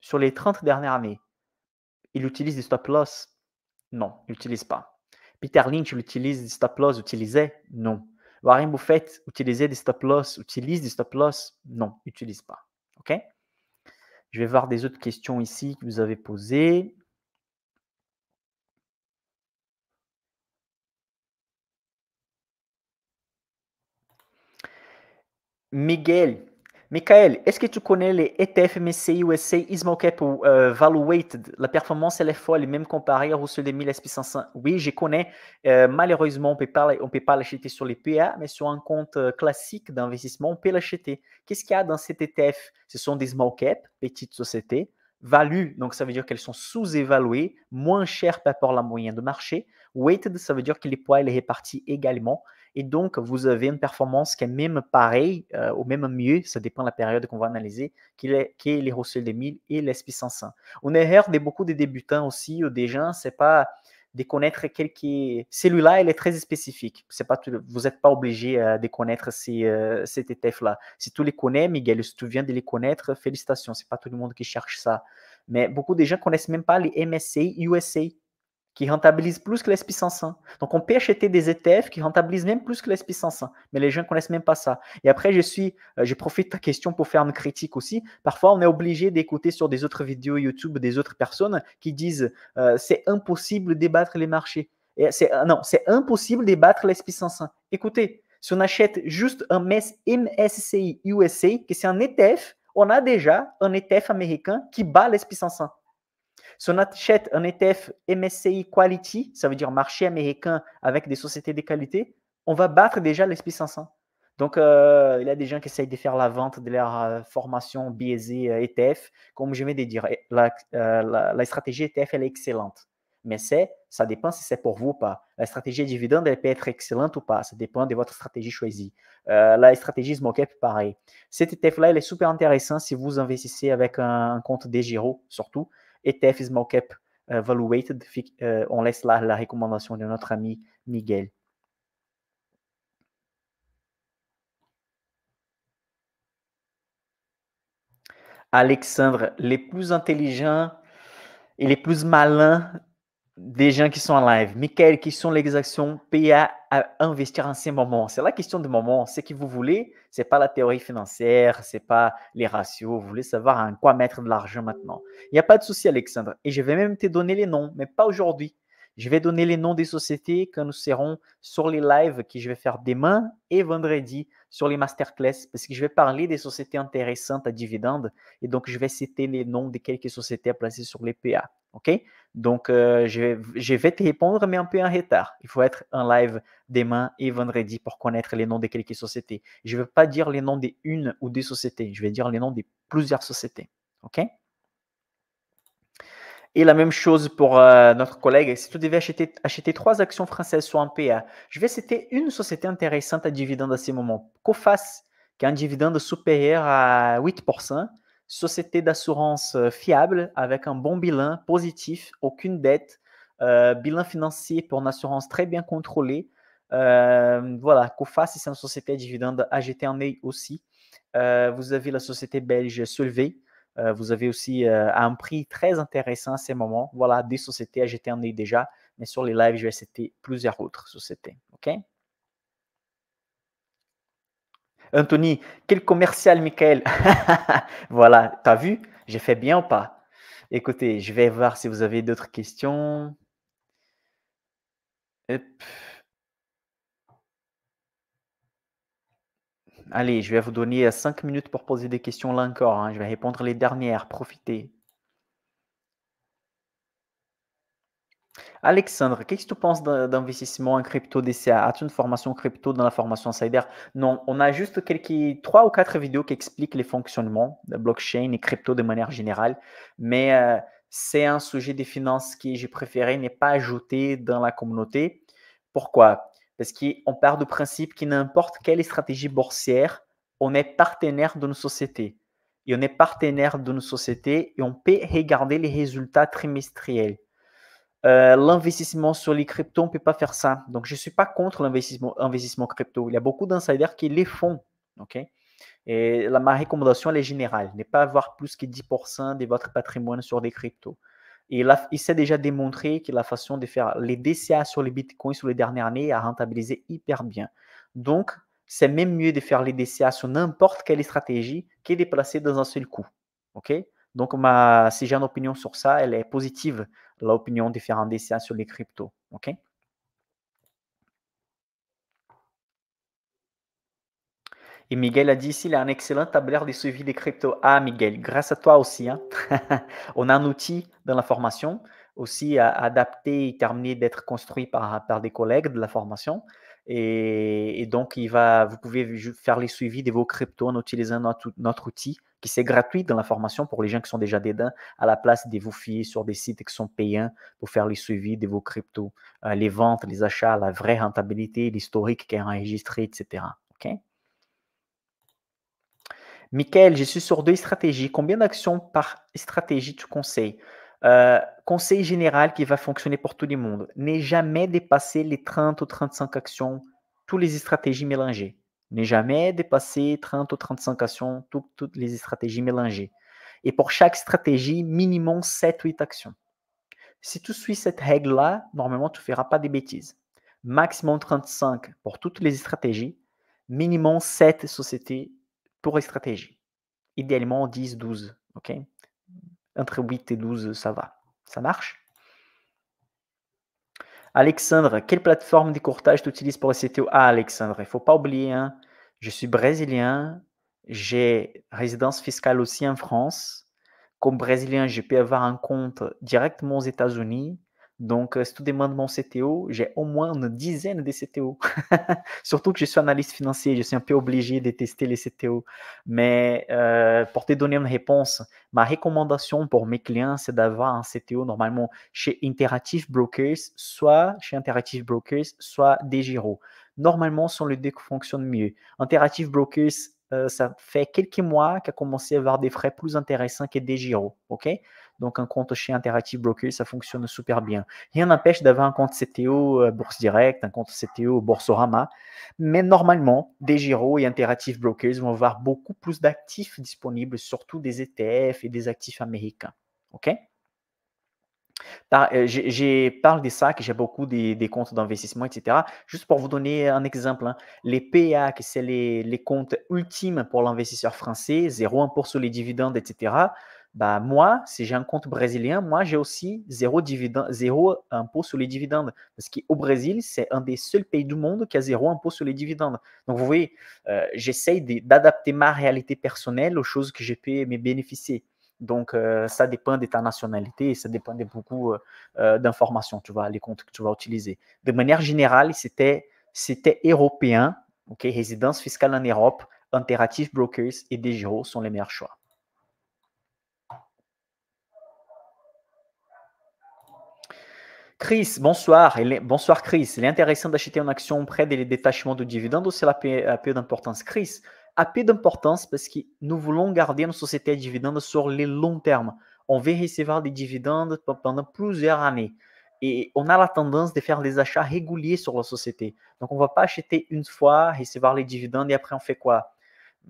sur les 30 dernières années. Il utilise des stop-loss Non, il n'utilise pas. Peter Lynch il utilise des stop-loss Utilisait Non. Warren Buffett utilisait des stop-loss Utilise des stop-loss Non, n'utilise pas. OK Je vais voir des autres questions ici que vous avez posées. Miguel, Michael, est-ce que tu connais les ETF MSCI USA Small Cap ou euh, Value Weighted La performance, elle est folle, même comparée au Russell 2000 SP500. Oui, je connais. Euh, malheureusement, on ne peut pas l'acheter sur les PA, mais sur un compte euh, classique d'investissement, on peut l'acheter. Qu'est-ce qu'il y a dans cet ETF Ce sont des small cap, petites sociétés, value, donc ça veut dire qu'elles sont sous-évaluées, moins chères par rapport à la moyenne de marché. Weighted, ça veut dire que les poids, elles est répartis également. Et donc, vous avez une performance qui est même pareille euh, ou même mieux, ça dépend de la période qu'on va analyser, qui est, est les Russell 2000 et l'SP500. On erreur de beaucoup de débutants aussi ou des gens, c'est pas de connaître quelques... Celui-là, il est très spécifique. C'est pas Vous n'êtes pas obligé euh, de connaître ces, euh, ETF-là. Si tu les connais, Miguel, si tu viens de les connaître, félicitations. C'est pas tout le monde qui cherche ça. Mais beaucoup de gens connaissent même pas les MSA, USA qui rentabilise plus que l'SP 500. Donc, on peut acheter des ETF qui rentabilisent même plus que l'SP 500. Mais les gens ne connaissent même pas ça. Et après, je suis, euh, je profite de ta question pour faire une critique aussi. Parfois, on est obligé d'écouter sur des autres vidéos YouTube des autres personnes qui disent euh, c'est impossible de débattre les marchés. Euh, non, c'est impossible de débattre l'SP 500. Écoutez, si on achète juste un MSCI USA, qui c'est un ETF, on a déjà un ETF américain qui bat l'SP 500. Si on achète un ETF MSCI Quality, ça veut dire marché américain avec des sociétés de qualité, on va battre déjà l'SP 500. Donc, euh, il y a des gens qui essayent de faire la vente de leur euh, formation biaisée ETF. Euh, e Comme je viens de dire, eh, la, stratégie ETF, elle est excellente. Mais c'est, ça dépend si c'est pour vous ou pas. La stratégie dividende, elle peut être excellente ou pas. Ça dépend de votre stratégie choisie. la stratégie small pareil. Cet ETF-là, il est super intéressant si vous investissez avec un, compte des surtout. ETF Small Cap euh, Valuated. Euh, on laisse là la recommandation de notre ami Miguel. Alexandre, les plus intelligents et les plus malins des gens qui sont en live. Michael, qui sont les actions PA à investir en ces moment C'est la question du moment. Ce que vous voulez, c'est pas la théorie financière, c'est pas les ratios. Vous voulez savoir à quoi mettre de l'argent maintenant. Il n'y a pas de souci, Alexandre. Et je vais même te donner les noms, mais pas aujourd'hui. Je vais donner les noms des sociétés quand nous serons sur les lives que je vais faire demain et vendredi sur les masterclass parce que je vais parler des sociétés intéressantes à dividendes et donc je vais citer les noms de quelques sociétés à placer sur les PA. OK? Donc, euh, je, vais te répondre, mais un peu en retard. Il faut être en live demain et vendredi pour connaître les noms de quelques sociétés. Je ne vais pas dire les noms d'une ou des sociétés. Je vais dire les noms de plusieurs sociétés. OK? Et la même chose pour euh, notre collègue. Si tu devais acheter, acheter trois actions françaises sur un PA, je vais citer une société intéressante à dividende à ce moment. COFAS, qui a un dividende supérieur à 8% société d'assurance euh, fiable avec un bon bilan positif, aucune dette, euh, bilan financier pour une assurance très bien contrôlée. Euh, voilà, Kofa, c'est une société dividende, dividendes en aussi. vous avez la société belge Solvay. vous avez aussi un prix très intéressant à ces moments. Voilà, des sociétés AGT en déjà. Mais sur les lives, je vais citer plusieurs autres sociétés. OK? Anthony, quel commercial, Michael (laughs) Voilà, t'as vu J'ai fait bien ou pas Écoutez, je vais voir si vous avez d'autres questions. Allez, je vais vous donner 5 euh, minutes pour poser des questions là encore. Hein. Je vais répondre les dernières. Profitez. Alexandre, qu'est-ce que tu penses d'investissement en crypto DCA As-tu une formation crypto dans la formation Insider Non, on a juste quelques trois ou quatre vidéos qui expliquent les fonctionnements de blockchain et crypto de manière générale, mais euh, c'est un sujet des finances qui j'ai préféré n'est pas ajouté dans la communauté. Pourquoi Parce qu'on part du principe que n'importe quelle stratégie boursière, on est partenaire d'une société. Et on est partenaire nos sociétés et on peut regarder les résultats trimestriels. Euh, l'investissement sur les cryptos, on ne peut pas faire ça. Donc, je ne suis pas contre l'investissement crypto. Il y a beaucoup d'insiders qui les font. ok Et la, ma recommandation, elle est générale. Ne pas avoir plus que 10% de votre patrimoine sur des cryptos. Et il s'est déjà démontré que la façon de faire les DCA sur les bitcoins sur les dernières années a rentabilisé hyper bien. Donc, c'est même mieux de faire les DCA sur n'importe quelle stratégie que de placer dans un seul coup. OK? Donc, ma, si j'ai une opinion sur ça, elle est positive l'opinion différente des siens sur les cryptos. OK? Et Miguel a dit ici, il a un excellent tableur de suivi des cryptos. Ah, Miguel, grâce à toi aussi. Hein. (laughs) On a un outil dans la formation aussi adapté et terminé d'être construit par des collègues de la formation et, donc, vous pouvez faire les suivis de vos cryptos en utilisant notre, outil, qui c'est gratuit dans la formation pour les gens qui sont déjà dedans, à la place de vous fier sur des sites qui sont payants pour faire les suivis de vos cryptos, euh, les ventes, les achats, la vraie rentabilité, l'historique qui est enregistré, etc. OK? Michael, je suis sur deux stratégies. Combien d'actions par stratégie tu conseilles euh, conseil général qui va fonctionner pour tout le monde. Ne jamais dépasser les 30 ou 35 actions, toutes les stratégies mélangées. Ne jamais dépasser 30 ou 35 actions, toutes les stratégies mélangées. Et pour chaque stratégie, minimum 7-8 actions. Si tu suis cette règle-là, normalement, tu ne feras pas des bêtises. Maximum 35 pour toutes les stratégies, minimum 7 sociétés pour stratégie. Idéalement 10, 12. ok entre 8 et 12, ça va. Ça marche Alexandre, quelle plateforme de courtage tu utilises pour le CTO Ah, Alexandre, il ne faut pas oublier, hein, je suis brésilien, j'ai résidence fiscale aussi en France. Comme brésilien, je peux avoir un compte directement aux États-Unis. Donc, euh, si tu demandes mon CTO, j'ai au moins une dizaine de CTO. (laughs) Surtout que je suis analyste financier, je suis un peu obligé de tester les CTO. Mais euh, pour te donner une réponse, ma recommandation pour mes clients, c'est d'avoir un CTO normalement chez Interactive Brokers, soit chez Interactive Brokers, soit Degiro. Normalement, ce sont les deux qui fonctionnent mieux. Interactive Brokers, euh, ça fait quelques mois qu'a commencé à avoir des frais plus intéressants que Degiro. OK? Donc, un compte chez Interactive Brokers, ça fonctionne super bien. Rien n'empêche d'avoir un compte CTO euh, Bourse Direct, un compte CTO Boursorama. Mais normalement, des Giro et Interactive Brokers vont avoir beaucoup plus d'actifs disponibles, surtout des ETF et des actifs américains. OK? Euh, j'ai parle de ça, que j'ai beaucoup des, comptes d'investissement, etc. Juste pour vous donner un exemple, hein. les PA, que c'est les, comptes ultimes pour l'investisseur français, 0,1 pour sur les dividendes, etc. Bah, moi, si j'ai un compte brésilien, moi, j'ai aussi zéro, dividende, zéro euh, impôt sur les dividendes. Parce qu'au Brésil, c'est un des seuls pays du monde qui a zéro impôt sur les dividendes. Donc, vous voyez, euh, j'essaye d'adapter ma réalité personnelle aux choses que j'ai pu me bénéficier. Donc, euh, ça dépend de ta nationalité et ça dépend de beaucoup d'informations, tu vois, les comptes que tu vas utiliser. De manière générale, c'était européen, ok, résidence fiscale en Europe, Interactive Brokers et DGRO sont les meilleurs choix. Chris, bonsoir. Bonsoir, Chris. Il est intéressant d'acheter une action près des détachements de dividendes ou c'est la peu d'importance Chris, peu d'importance parce que nous voulons garder nos sociétés à dividendes sur le long terme. On veut recevoir des dividendes pendant plusieurs années. Et on a la tendance de faire des achats réguliers sur la société. Donc, on ne va pas acheter une fois, recevoir les dividendes et après, on fait quoi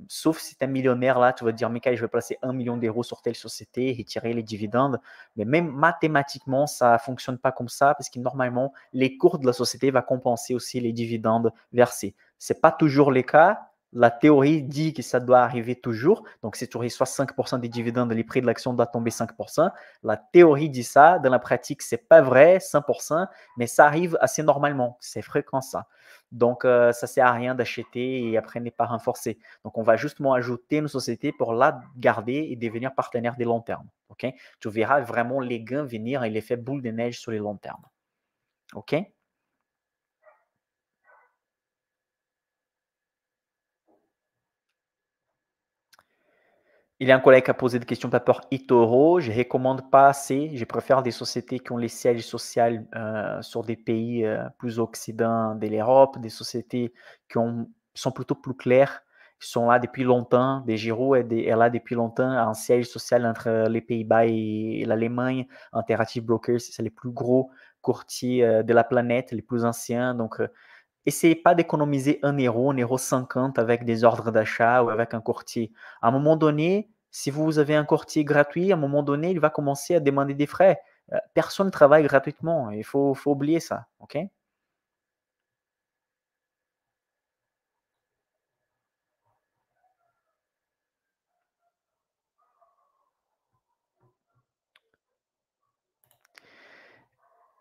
sauf si tu es millionnaire là, tu vas dire, Michael, je vais placer 1 million d'euros sur telle société, retirer les dividendes. Mais même mathématiquement, ça ne fonctionne pas comme ça parce que normalement, les cours de la société vont compenser aussi les dividendes versés. Ce n'est pas toujours le cas la théorie dit que ça doit arriver toujours. Donc, si tu reçois 5% des dividendes, les prix de l'action doivent tomber 5%. La théorie dit ça. Dans la pratique, c'est pas vrai, 100%, mais ça arrive assez normalement. C'est fréquent, ça. Donc, ça euh, ça sert à rien d'acheter et après n'est pas renforcer. Donc, on va justement ajouter une société pour la garder et devenir partenaire des long terme. OK? Tu verras vraiment les gains venir et l'effet boule de neige sur les long termes, OK? Il y a un collègue qui a posé des questions par rapport à Itoro. Je ne recommande pas assez. Je préfère des sociétés qui ont les sièges sociaux euh, sur des pays euh, plus occidentaux de l'Europe, des sociétés qui ont, sont plutôt plus claires, qui sont là depuis longtemps. Des Giro est, là depuis longtemps, un siège social entre les Pays-Bas et l'Allemagne. Interactive Brokers, c'est les plus gros courtiers euh, de la planète, les plus anciens. Donc, essayez pas d'économiser un euro, un euro 50 avec des ordres d'achat ou avec un courtier. À un moment donné, si vous avez un courtier gratuit, à un moment donné, il va commencer à demander des frais. Euh, personne ne travaille gratuitement. Il faut, oublier ça. OK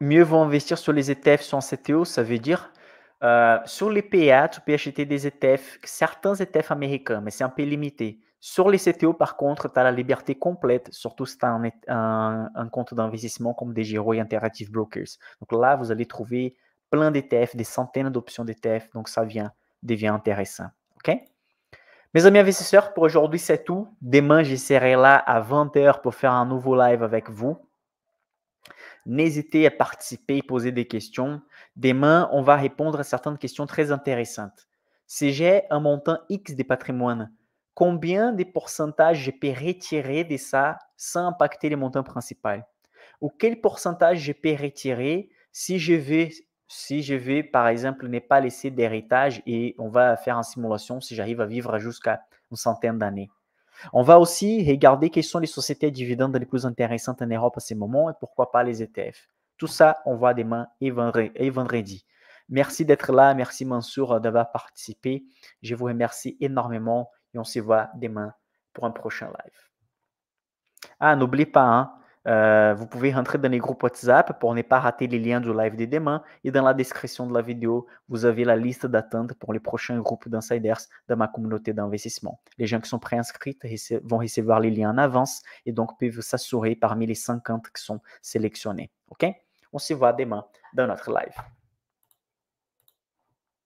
Mieux vaut investir sur les ETF sans CTO, ça veut dire euh, sur les PA, tu peux acheter des ETF, certains ETF américains, mais c'est un peu limité. Sur les CTO, par contre, tu as la liberté complète, surtout si tu as e un, compte d'investissement comme des Giro et Interactive Brokers. Donc là, vous allez trouver plein d'ETF, des centaines d'options d'ETF, donc ça vient, devient intéressant. OK? Mes amis investisseurs, pour aujourd'hui, c'est tout. Demain, je serai là à 20h pour faire un nouveau live avec vous. N'hésitez à participer, et poser des questions. Demain, on va répondre à certaines questions très intéressantes. Si j'ai un montant X des patrimoine, combien de pourcentages je peux retirer de ça sans impacter les montants principaux Ou quel pourcentage je peux retirer si je vais, si je vais par exemple, ne pas laisser d'héritage et on va faire une simulation si j'arrive à vivre jusqu'à une centaine d'années on va aussi regarder quelles sont les sociétés dividendes les plus intéressantes en Europe à ce moment et pourquoi pas les ETF. Tout ça, on voit demain et vendredi. Merci d'être là. Merci Mansour euh, d'avoir participé. Je vous remercie énormément et on se voit demain pour un prochain live. Ah, n'oublie pas, hein, euh, vous pouvez rentrer dans les groupes WhatsApp pour ne pas rater les liens du live de demain. Et dans la description de la vidéo, vous avez la liste d'attente pour les prochains groupes d'insiders de ma communauté d'investissement. Les gens qui sont préinscrits vont recevoir les liens en avance et donc peuvent s'assurer parmi les 50 qui sont sélectionnés. OK? On se voit demain dans notre live.